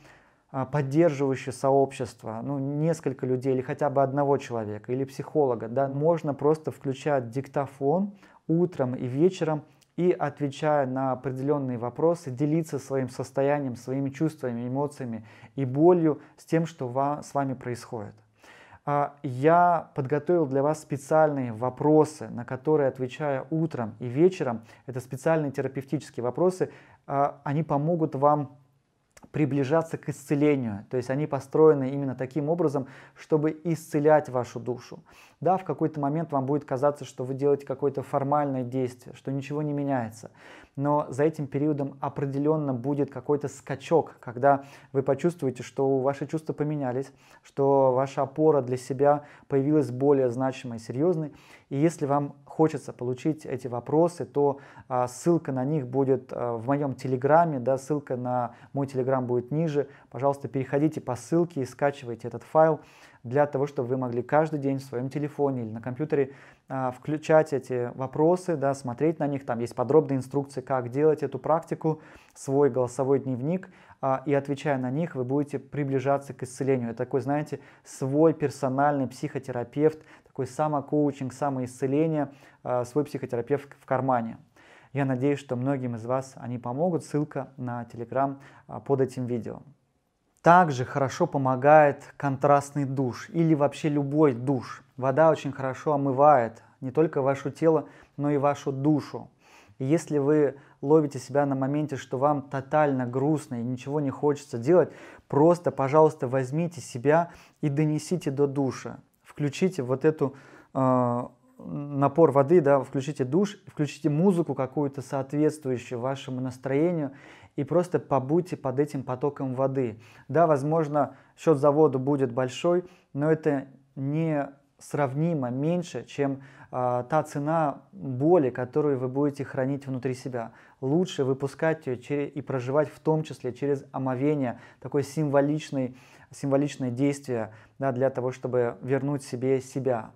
а, поддерживающее сообщество, ну, несколько людей или хотя бы одного человека, или психолога, да, можно просто включать диктофон утром и вечером и, отвечая на определенные вопросы, делиться своим состоянием, своими чувствами, эмоциями и болью с тем, что с вами происходит. А, я подготовил для вас специальные вопросы, на которые отвечаю утром и вечером. Это специальные терапевтические вопросы. А, они помогут вам приближаться к исцелению. То есть они построены именно таким образом, чтобы исцелять вашу душу. Да, в какой-то момент вам будет казаться, что вы делаете какое-то формальное действие, что ничего не меняется. Но за этим периодом определенно будет какой-то скачок, когда вы почувствуете, что ваши чувства поменялись, что ваша опора для себя появилась более значимой, серьезной, и если вам хочется получить эти вопросы, то а, ссылка на них будет а, в моем телеграме, да, ссылка на мой телеграм будет ниже. Пожалуйста, переходите по ссылке и скачивайте этот файл для того, чтобы вы могли каждый день в своем телефоне или на компьютере а, включать эти вопросы, да, смотреть на них. Там есть подробные инструкции, как делать эту практику, свой голосовой дневник. А, и отвечая на них, вы будете приближаться к исцелению. Это такой, знаете, свой персональный психотерапевт такой самокоучинг, самоисцеление, э, свой психотерапевт в кармане. Я надеюсь, что многим из вас они помогут. Ссылка на Телеграм э, под этим видео. Также хорошо помогает контрастный душ или вообще любой душ. Вода очень хорошо омывает не только ваше тело, но и вашу душу. И если вы ловите себя на моменте, что вам тотально грустно и ничего не хочется делать, просто, пожалуйста, возьмите себя и донесите до душа включите вот эту э, напор воды, да, включите душ, включите музыку какую-то соответствующую вашему настроению и просто побудьте под этим потоком воды. Да, возможно, счет за воду будет большой, но это не сравнимо меньше, чем э, та цена боли, которую вы будете хранить внутри себя. Лучше выпускать ее и проживать в том числе через омовение, такой символичный символичное действие да, для того, чтобы вернуть себе себя.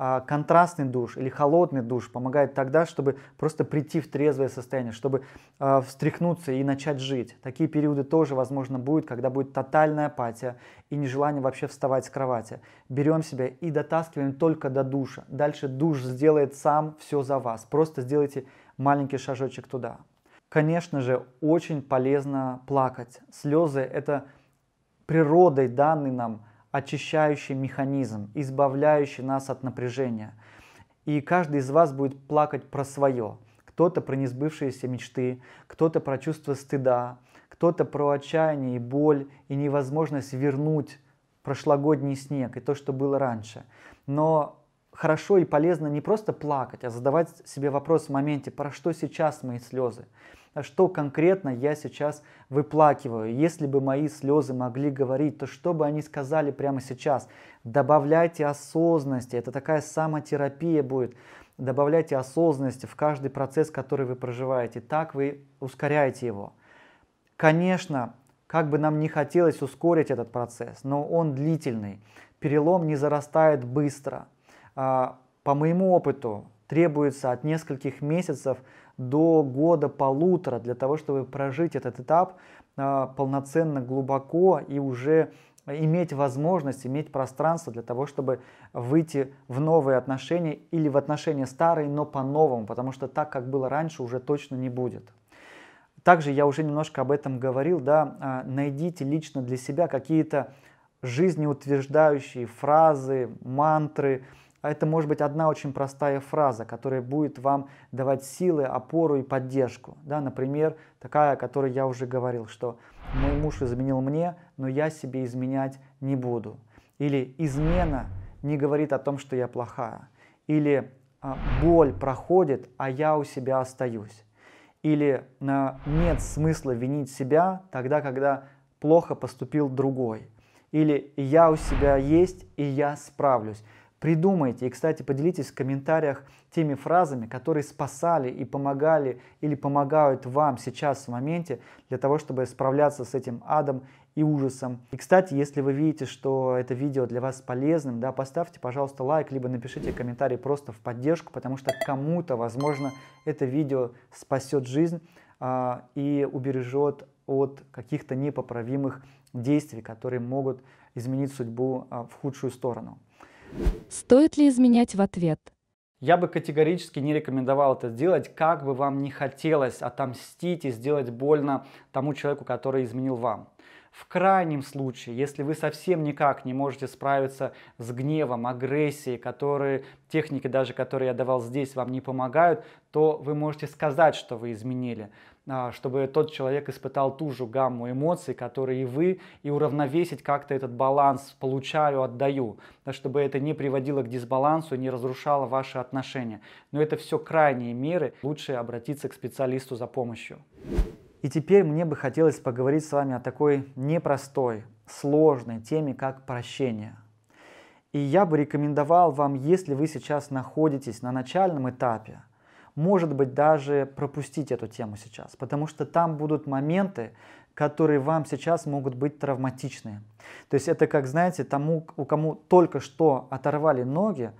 А, контрастный душ или холодный душ помогает тогда, чтобы просто прийти в трезвое состояние, чтобы а, встряхнуться и начать жить. Такие периоды тоже, возможно, будут, когда будет тотальная апатия и нежелание вообще вставать с кровати. Берем себя и дотаскиваем только до душа. Дальше душ сделает сам все за вас. Просто сделайте маленький шажочек туда. Конечно же, очень полезно плакать. Слезы – это природой данный нам очищающий механизм, избавляющий нас от напряжения. И каждый из вас будет плакать про свое. Кто-то про несбывшиеся мечты, кто-то про чувство стыда, кто-то про отчаяние и боль и невозможность вернуть прошлогодний снег и то, что было раньше. Но хорошо и полезно не просто плакать, а задавать себе вопрос в моменте, про что сейчас мои слезы, что конкретно я сейчас выплакиваю. Если бы мои слезы могли говорить, то что бы они сказали прямо сейчас? Добавляйте осознанности, это такая самотерапия будет. Добавляйте осознанности в каждый процесс, который вы проживаете. Так вы ускоряете его. Конечно, как бы нам не хотелось ускорить этот процесс, но он длительный. Перелом не зарастает быстро. А, по моему опыту требуется от нескольких месяцев до года-полутора для того, чтобы прожить этот этап а, полноценно, глубоко и уже иметь возможность, иметь пространство для того, чтобы выйти в новые отношения или в отношения старые, но по-новому, потому что так, как было раньше, уже точно не будет. Также я уже немножко об этом говорил, да, а, найдите лично для себя какие-то жизнеутверждающие фразы, мантры, а это может быть одна очень простая фраза, которая будет вам давать силы, опору и поддержку. Да, например, такая, о которой я уже говорил, что мой муж изменил мне, но я себе изменять не буду. Или измена не говорит о том, что я плохая. Или а, боль проходит, а я у себя остаюсь. Или а, нет смысла винить себя тогда, когда плохо поступил другой. Или я у себя есть, и я справлюсь. Придумайте и, кстати, поделитесь в комментариях теми фразами, которые спасали и помогали или помогают вам сейчас в моменте для того, чтобы справляться с этим адом и ужасом. И, кстати, если вы видите, что это видео для вас полезным, да, поставьте, пожалуйста, лайк, либо напишите комментарий просто в поддержку, потому что кому-то, возможно, это видео спасет жизнь а, и убережет от каких-то непоправимых действий, которые могут изменить судьбу а, в худшую сторону. Стоит ли изменять в ответ? Я бы категорически не рекомендовал это делать, как бы вам не хотелось отомстить и сделать больно тому человеку, который изменил вам. В крайнем случае, если вы совсем никак не можете справиться с гневом, агрессией, которые, техники даже, которые я давал здесь, вам не помогают, то вы можете сказать, что вы изменили. А, чтобы тот человек испытал ту же гамму эмоций, которые и вы, и уравновесить как-то этот баланс получаю, отдаю, чтобы это не приводило к дисбалансу, не разрушало ваши отношения. Но это все крайние меры, лучше обратиться к специалисту за помощью. И теперь мне бы хотелось поговорить с вами о такой непростой, сложной теме, как прощение. И я бы рекомендовал вам, если вы сейчас находитесь на начальном этапе, может быть, даже пропустить эту тему сейчас, потому что там будут моменты, которые вам сейчас могут быть травматичные. То есть это как, знаете, тому, у кому только что оторвали ноги,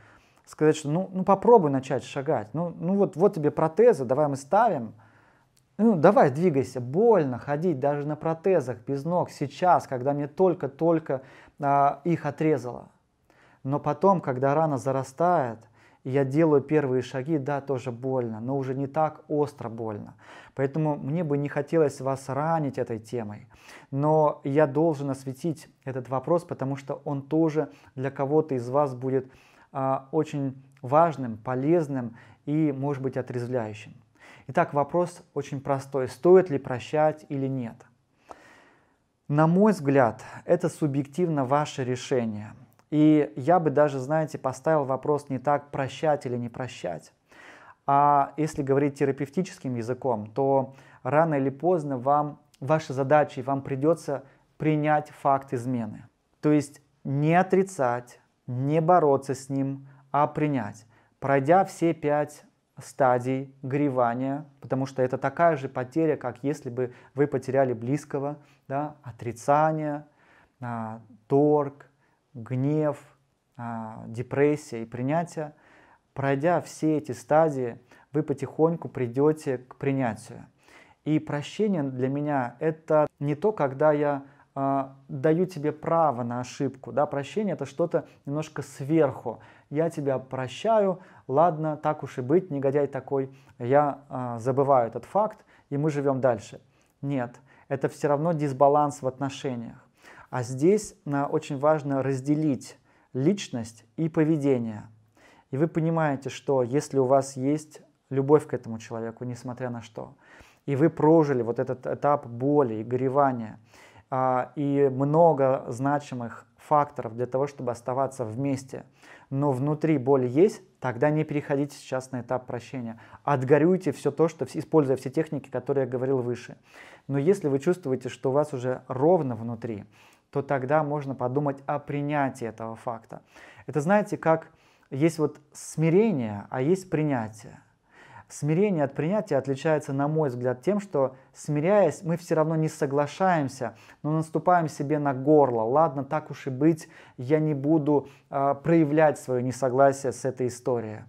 сказать, что ну, ну попробуй начать шагать. Ну, ну вот, вот тебе протезы, давай мы ставим. Ну давай, двигайся. Больно ходить даже на протезах без ног сейчас, когда мне только-только а, их отрезало. Но потом, когда рана зарастает, я делаю первые шаги, да, тоже больно, но уже не так остро больно. Поэтому мне бы не хотелось вас ранить этой темой, но я должен осветить этот вопрос, потому что он тоже для кого-то из вас будет а, очень важным, полезным и, может быть, отрезвляющим. Итак, вопрос очень простой. Стоит ли прощать или нет? На мой взгляд, это субъективно ваше решение – и я бы даже, знаете, поставил вопрос не так, прощать или не прощать. А если говорить терапевтическим языком, то рано или поздно вам, ваша задача, вам придется принять факт измены. То есть не отрицать, не бороться с ним, а принять. Пройдя все пять стадий горевания, потому что это такая же потеря, как если бы вы потеряли близкого, да, отрицание, а, торг, гнев, а, депрессия и принятие, пройдя все эти стадии, вы потихоньку придете к принятию. И прощение для меня это не то, когда я э, даю тебе право на ошибку. Да? Прощение это что-то немножко сверху. Я тебя прощаю, ладно, так уж и быть, негодяй такой, я э, забываю этот факт, и мы живем дальше. Нет, это все равно дисбаланс в отношениях. А здесь на очень важно разделить личность и поведение. И вы понимаете, что если у вас есть любовь к этому человеку, несмотря на что, и вы прожили вот этот этап боли и горевания, а, и много значимых факторов для того, чтобы оставаться вместе, но внутри боль есть, тогда не переходите сейчас на этап прощения. Отгорюйте все то, что, используя все техники, которые я говорил выше. Но если вы чувствуете, что у вас уже ровно внутри, то тогда можно подумать о принятии этого факта. Это знаете, как есть вот смирение, а есть принятие. Смирение от принятия отличается, на мой взгляд, тем, что смиряясь, мы все равно не соглашаемся, но наступаем себе на горло. Ладно, так уж и быть, я не буду э, проявлять свое несогласие с этой историей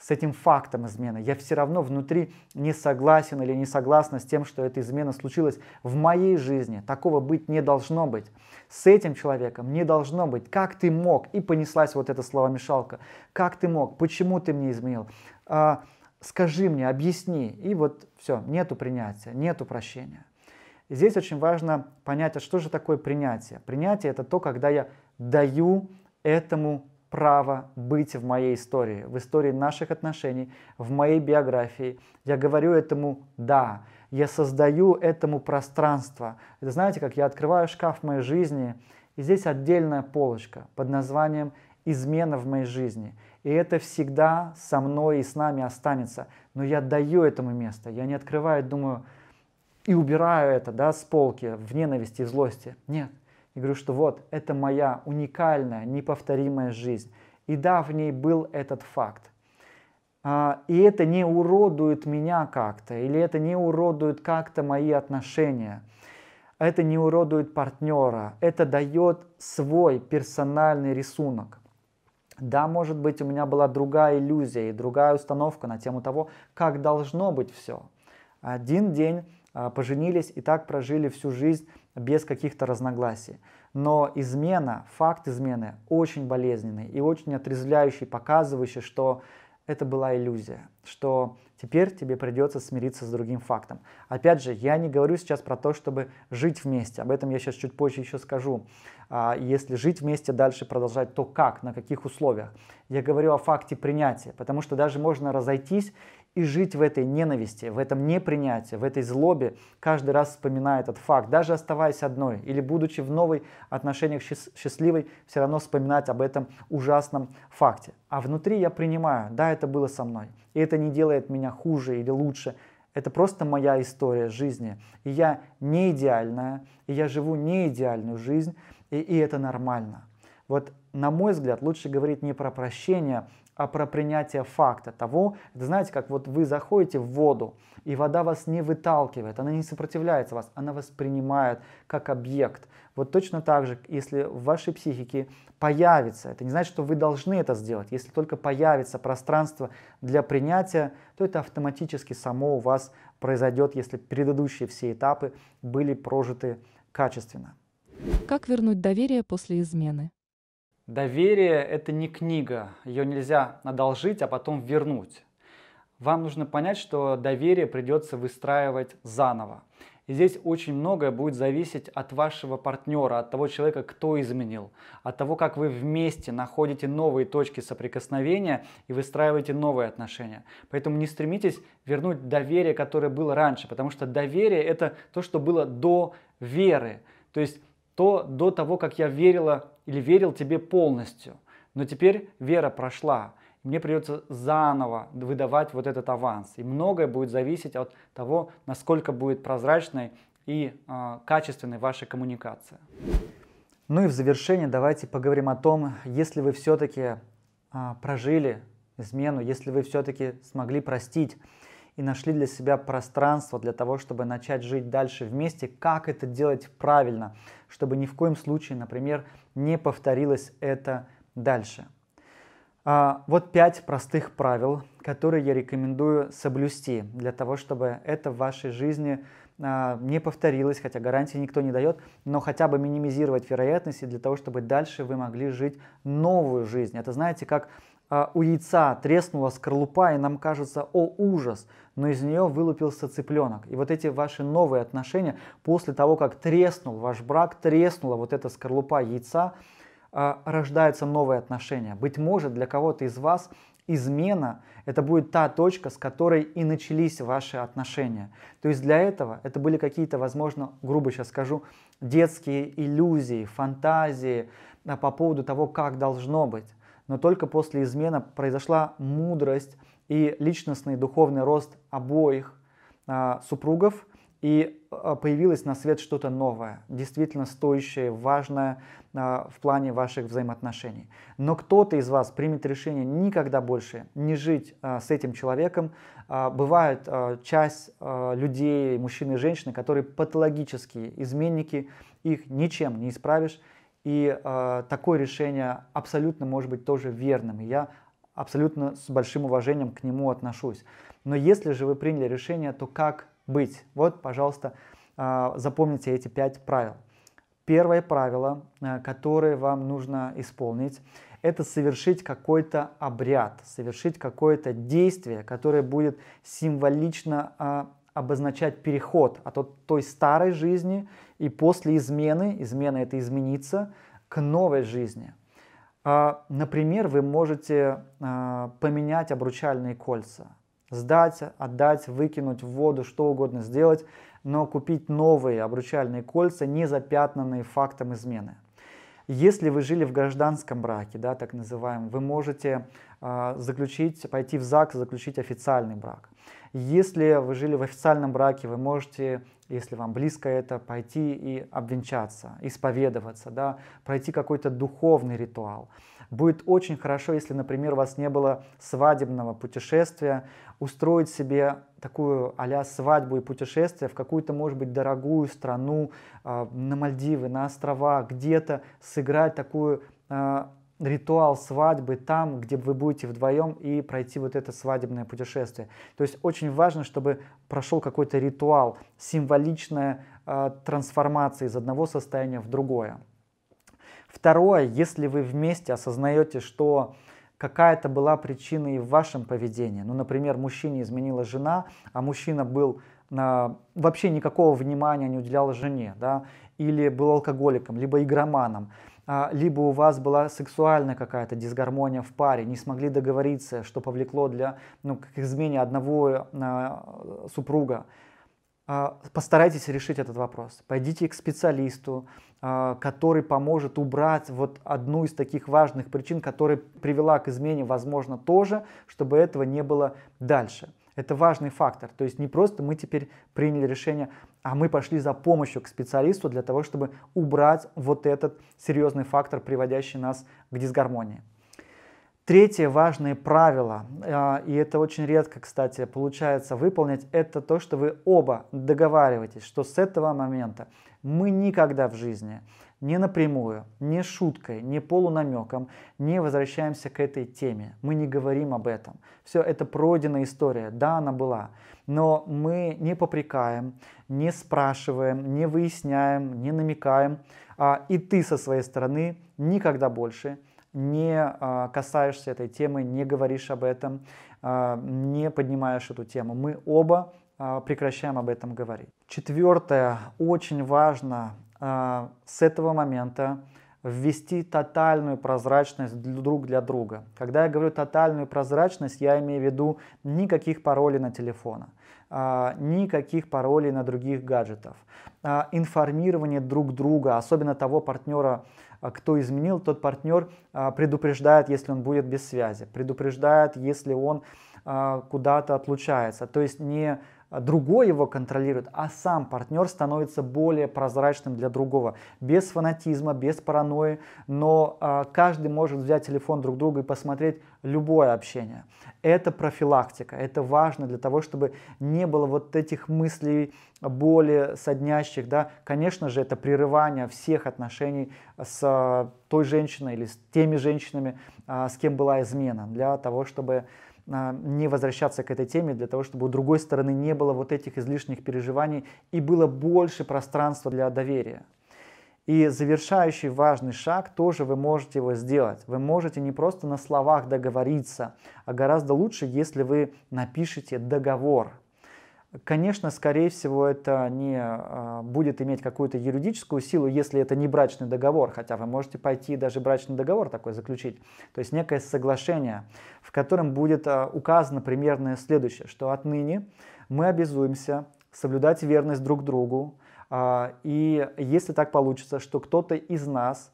с этим фактом измены. Я все равно внутри не согласен или не согласна с тем, что эта измена случилась в моей жизни. Такого быть не должно быть. С этим человеком не должно быть. Как ты мог? И понеслась вот эта словомешалка. Как ты мог? Почему ты мне изменил? А, скажи мне, объясни. И вот все, нету принятия, нету прощения. И здесь очень важно понять, а что же такое принятие. Принятие – это то, когда я даю этому право быть в моей истории, в истории наших отношений, в моей биографии. Я говорю этому «да», я создаю этому пространство. Это знаете, как я открываю шкаф в моей жизни, и здесь отдельная полочка под названием «измена в моей жизни». И это всегда со мной и с нами останется. Но я даю этому место, я не открываю, думаю, и убираю это да, с полки в ненависти и злости. Нет, и говорю, что вот, это моя уникальная, неповторимая жизнь. И да, в ней был этот факт. А, и это не уродует меня как-то, или это не уродует как-то мои отношения, это не уродует партнера, это дает свой персональный рисунок. Да, может быть, у меня была другая иллюзия и другая установка на тему того, как должно быть все. Один день а, поженились и так прожили всю жизнь без каких-то разногласий. Но измена, факт измены очень болезненный и очень отрезвляющий, показывающий, что это была иллюзия, что теперь тебе придется смириться с другим фактом. Опять же, я не говорю сейчас про то, чтобы жить вместе, об этом я сейчас чуть позже еще скажу. А, если жить вместе дальше продолжать, то как, на каких условиях? Я говорю о факте принятия, потому что даже можно разойтись и жить в этой ненависти, в этом непринятии, в этой злобе, каждый раз вспоминая этот факт, даже оставаясь одной или будучи в новой отношениях счастливой, все равно вспоминать об этом ужасном факте. А внутри я принимаю, да, это было со мной, и это не делает меня хуже или лучше, это просто моя история жизни. И я не идеальная, и я живу не идеальную жизнь, и, и это нормально. Вот, на мой взгляд, лучше говорить не про прощение, а про принятие факта того, это знаете, как вот вы заходите в воду, и вода вас не выталкивает, она не сопротивляется вас, она вас принимает как объект. Вот точно так же, если в вашей психике появится, это не значит, что вы должны это сделать, если только появится пространство для принятия, то это автоматически само у вас произойдет, если предыдущие все этапы были прожиты качественно. Как вернуть доверие после измены? Доверие – это не книга, ее нельзя одолжить, а потом вернуть. Вам нужно понять, что доверие придется выстраивать заново. И здесь очень многое будет зависеть от вашего партнера, от того человека, кто изменил, от того, как вы вместе находите новые точки соприкосновения и выстраиваете новые отношения. Поэтому не стремитесь вернуть доверие, которое было раньше, потому что доверие это то, что было до веры. То есть то до того, как я верила или верил тебе полностью. Но теперь вера прошла. Мне придется заново выдавать вот этот аванс. И многое будет зависеть от того, насколько будет прозрачной и э, качественной ваша коммуникация. Ну и в завершение давайте поговорим о том, если вы все-таки э, а, прожили измену, если вы все-таки смогли простить и нашли для себя пространство для того, чтобы начать жить дальше вместе, как это делать правильно, чтобы ни в коем случае, например, не повторилось это дальше. А, вот пять простых правил, которые я рекомендую соблюсти для того, чтобы это в вашей жизни а, не повторилось, хотя гарантии никто не дает, но хотя бы минимизировать вероятности для того, чтобы дальше вы могли жить новую жизнь. Это знаете, как а, у яйца треснула скорлупа, и нам кажется, о ужас, но из нее вылупился цыпленок. И вот эти ваши новые отношения, после того, как треснул ваш брак, треснула вот эта скорлупа яйца, а, рождаются новые отношения. Быть может, для кого-то из вас измена – это будет та точка, с которой и начались ваши отношения. То есть для этого это были какие-то, возможно, грубо сейчас скажу, детские иллюзии, фантазии а, по поводу того, как должно быть но только после измена произошла мудрость и личностный духовный рост обоих а, супругов, и а, появилось на свет что-то новое, действительно стоящее, важное а, в плане ваших взаимоотношений. Но кто-то из вас примет решение никогда больше не жить а, с этим человеком. А, бывают а, часть а, людей, мужчин и женщин, которые патологические изменники, их ничем не исправишь. И э, такое решение абсолютно может быть тоже верным. И я абсолютно с большим уважением к нему отношусь. Но если же вы приняли решение, то как быть? Вот, пожалуйста, э, запомните эти пять правил. Первое правило, э, которое вам нужно исполнить, это совершить какой-то обряд, совершить какое-то действие, которое будет символично э, обозначать переход от той старой жизни и после измены, измена это измениться, к новой жизни. А, например, вы можете а, поменять обручальные кольца, сдать, отдать, выкинуть в воду, что угодно сделать, но купить новые обручальные кольца, не запятнанные фактом измены. Если вы жили в гражданском браке, да, так называемом, вы можете э, заключить, пойти в ЗАГС, заключить официальный брак. Если вы жили в официальном браке, вы можете если вам близко это, пойти и обвенчаться, исповедоваться, да, пройти какой-то духовный ритуал. Будет очень хорошо, если, например, у вас не было свадебного путешествия, устроить себе такую а свадьбу и путешествие в какую-то, может быть, дорогую страну, а, на Мальдивы, на острова, где-то сыграть такую а, ритуал свадьбы там, где вы будете вдвоем и пройти вот это свадебное путешествие. То есть очень важно, чтобы прошел какой-то ритуал, символичная э, трансформация из одного состояния в другое. Второе, если вы вместе осознаете, что какая-то была причина и в вашем поведении, ну, например, мужчине изменила жена, а мужчина был на, вообще никакого внимания не уделял жене, да, или был алкоголиком, либо игроманом, а, либо у вас была сексуальная какая-то дисгармония в паре, не смогли договориться, что повлекло для, ну, к измене одного э, супруга, а, постарайтесь решить этот вопрос. Пойдите к специалисту, а, который поможет убрать вот одну из таких важных причин, которая привела к измене, возможно, тоже, чтобы этого не было дальше. Это важный фактор. То есть не просто мы теперь приняли решение, а мы пошли за помощью к специалисту для того, чтобы убрать вот этот серьезный фактор, приводящий нас к дисгармонии. Третье важное правило, э, и это очень редко, кстати, получается выполнить, это то, что вы оба договариваетесь, что с этого момента мы никогда в жизни не напрямую, не шуткой, не полунамеком не возвращаемся к этой теме. Мы не говорим об этом. Все, это пройденная история. Да, она была. Но мы не попрекаем, не спрашиваем, не выясняем, не намекаем. А, и ты со своей стороны никогда больше не а, касаешься этой темы, не говоришь об этом, а, не поднимаешь эту тему. Мы оба а, прекращаем об этом говорить. Четвертое, очень важно а, с этого момента ввести тотальную прозрачность друг для друга. Когда я говорю тотальную прозрачность, я имею в виду никаких паролей на телефона, а, никаких паролей на других гаджетов, а, информирование друг друга, особенно того партнера, кто изменил, тот партнер предупреждает, если он будет без связи, предупреждает, если он куда-то отлучается. То есть не а, другой его контролирует, а сам партнер становится более прозрачным для другого. Без фанатизма, без паранойи, но э, каждый может взять телефон друг друга и посмотреть любое общение. Это профилактика, это важно для того, чтобы не было вот этих мыслей более соднящих. Да? Конечно же, это прерывание всех отношений с а, той женщиной или с теми женщинами, э, с кем была измена, для того, чтобы не возвращаться к этой теме, для того, чтобы у другой стороны не было вот этих излишних переживаний и было больше пространства для доверия. И завершающий важный шаг тоже вы можете его сделать. Вы можете не просто на словах договориться, а гораздо лучше, если вы напишете договор – Конечно, скорее всего, это не а, будет иметь какую-то юридическую силу, если это не брачный договор, хотя вы можете пойти даже брачный договор такой заключить, то есть некое соглашение, в котором будет а, указано примерное следующее, что отныне мы обязуемся соблюдать верность друг другу, а, и если так получится, что кто-то из нас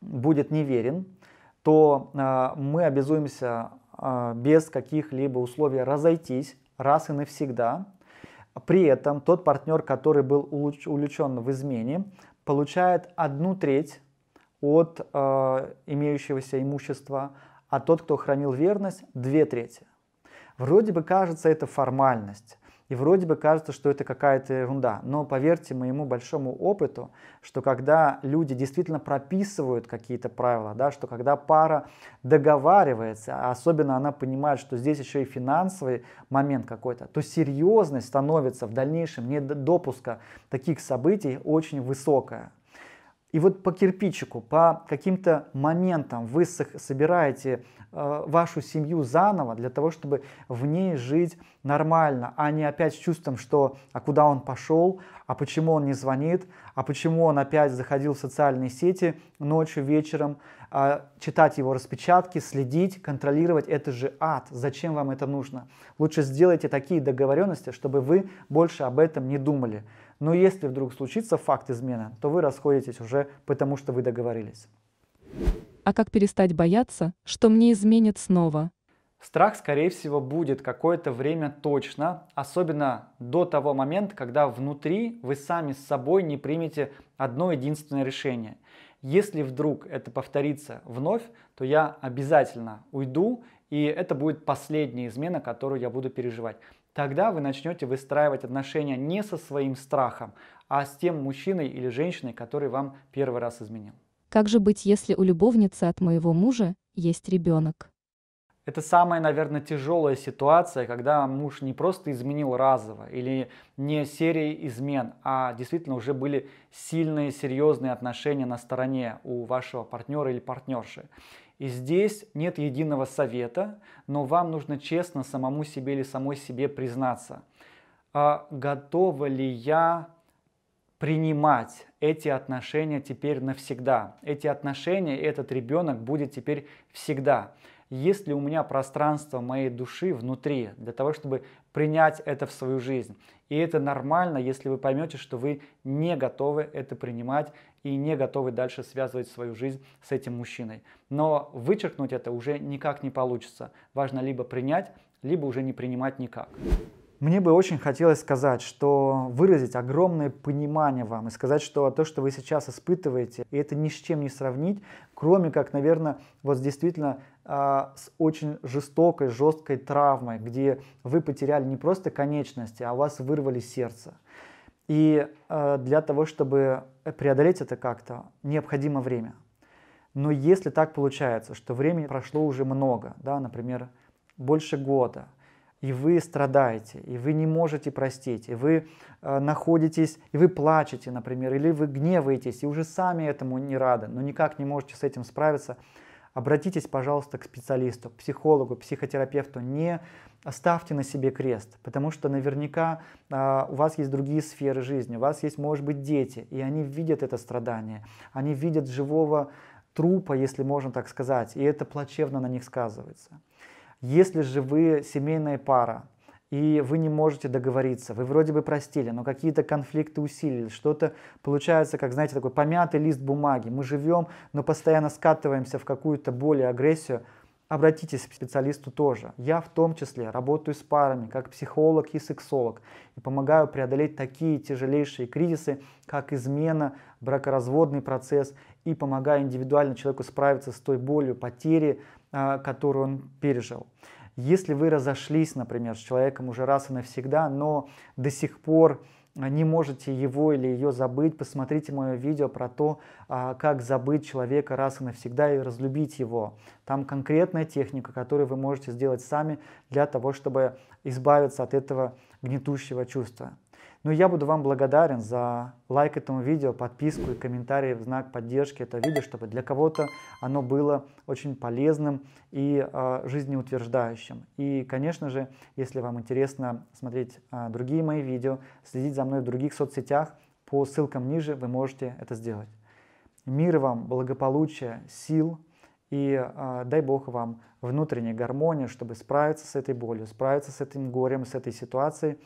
будет неверен, то мы обязуемся без каких-либо условий разойтись, раз и навсегда. При этом тот партнер, который был увлечен в измене, получает одну треть от э, имеющегося имущества, а тот, кто хранил верность, две трети. Вроде бы кажется это формальность, и вроде бы кажется, что это какая-то ерунда. Но поверьте моему большому опыту, что когда люди действительно прописывают какие-то правила, да, что когда пара договаривается, а особенно она понимает, что здесь еще и финансовый момент какой-то, то серьезность становится в дальнейшем допуска таких событий очень высокая. И вот по кирпичику, по каким-то моментам вы собираете э, вашу семью заново для того, чтобы в ней жить нормально, а не опять с чувством, что а куда он пошел, а почему он не звонит, а почему он опять заходил в социальные сети ночью, вечером, э, читать его распечатки, следить, контролировать, это же ад, зачем вам это нужно? Лучше сделайте такие договоренности, чтобы вы больше об этом не думали. Но если вдруг случится факт измены, то вы расходитесь уже потому, что вы договорились. А как перестать бояться, что мне изменят снова? Страх, скорее всего, будет какое-то время точно, особенно до того момента, когда внутри вы сами с собой не примете одно единственное решение. Если вдруг это повторится вновь, то я обязательно уйду, и это будет последняя измена, которую я буду переживать. Тогда вы начнете выстраивать отношения не со своим страхом, а с тем мужчиной или женщиной, который вам первый раз изменил. Как же быть, если у любовницы от моего мужа есть ребенок? Это самая, наверное, тяжелая ситуация, когда муж не просто изменил разово или не серии измен, а действительно уже были сильные, серьезные отношения на стороне у вашего партнера или партнерши. И здесь нет единого совета, но вам нужно честно самому себе или самой себе признаться, а готова ли я принимать эти отношения теперь навсегда. Эти отношения, этот ребенок будет теперь всегда. Есть ли у меня пространство моей души внутри для того, чтобы принять это в свою жизнь? И это нормально, если вы поймете, что вы не готовы это принимать и не готовы дальше связывать свою жизнь с этим мужчиной. Но вычеркнуть это уже никак не получится. Важно либо принять, либо уже не принимать никак. Мне бы очень хотелось сказать, что выразить огромное понимание вам и сказать, что то, что вы сейчас испытываете, и это ни с чем не сравнить, кроме как, наверное, вот действительно э, с очень жестокой, жесткой травмой, где вы потеряли не просто конечности, а у вас вырвали сердце. И э, для того, чтобы э, преодолеть это как-то, необходимо время. Но если так получается, что времени прошло уже много, да, например, больше года, и вы страдаете, и вы не можете простить, и вы э, находитесь, и вы плачете, например, или вы гневаетесь, и уже сами этому не рады, но никак не можете с этим справиться, обратитесь, пожалуйста, к специалисту, психологу, психотерапевту. Не оставьте на себе крест, потому что наверняка э, у вас есть другие сферы жизни, у вас есть, может быть, дети, и они видят это страдание, они видят живого трупа, если можно так сказать, и это плачевно на них сказывается. Если же вы семейная пара, и вы не можете договориться, вы вроде бы простили, но какие-то конфликты усилились, что-то получается, как, знаете, такой помятый лист бумаги, мы живем, но постоянно скатываемся в какую-то боль и агрессию – обратитесь к специалисту тоже. Я в том числе работаю с парами, как психолог и сексолог, и помогаю преодолеть такие тяжелейшие кризисы, как измена, бракоразводный процесс, и помогаю индивидуально человеку справиться с той болью, потери, а, которую он пережил. Если вы разошлись, например, с человеком уже раз и навсегда, но до сих пор а, не можете его или ее забыть, посмотрите мое видео про то, а, как забыть человека раз и навсегда и разлюбить его. Там конкретная техника, которую вы можете сделать сами для того, чтобы избавиться от этого гнетущего чувства. Ну я буду вам благодарен за лайк этому видео, подписку и комментарии в знак поддержки этого видео, чтобы для кого-то оно было очень полезным и э, жизнеутверждающим. И, конечно же, если вам интересно смотреть э, другие мои видео, следить за мной в других соцсетях, по ссылкам ниже вы можете это сделать. Мир вам, благополучия, сил и э, дай Бог вам внутренней гармонии, чтобы справиться с этой болью, справиться с этим горем, с этой ситуацией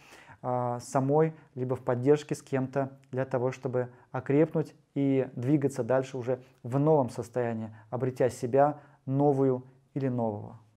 а, самой, либо в поддержке с кем-то для того, чтобы окрепнуть и двигаться дальше уже в новом состоянии, обретя себя, новую или нового.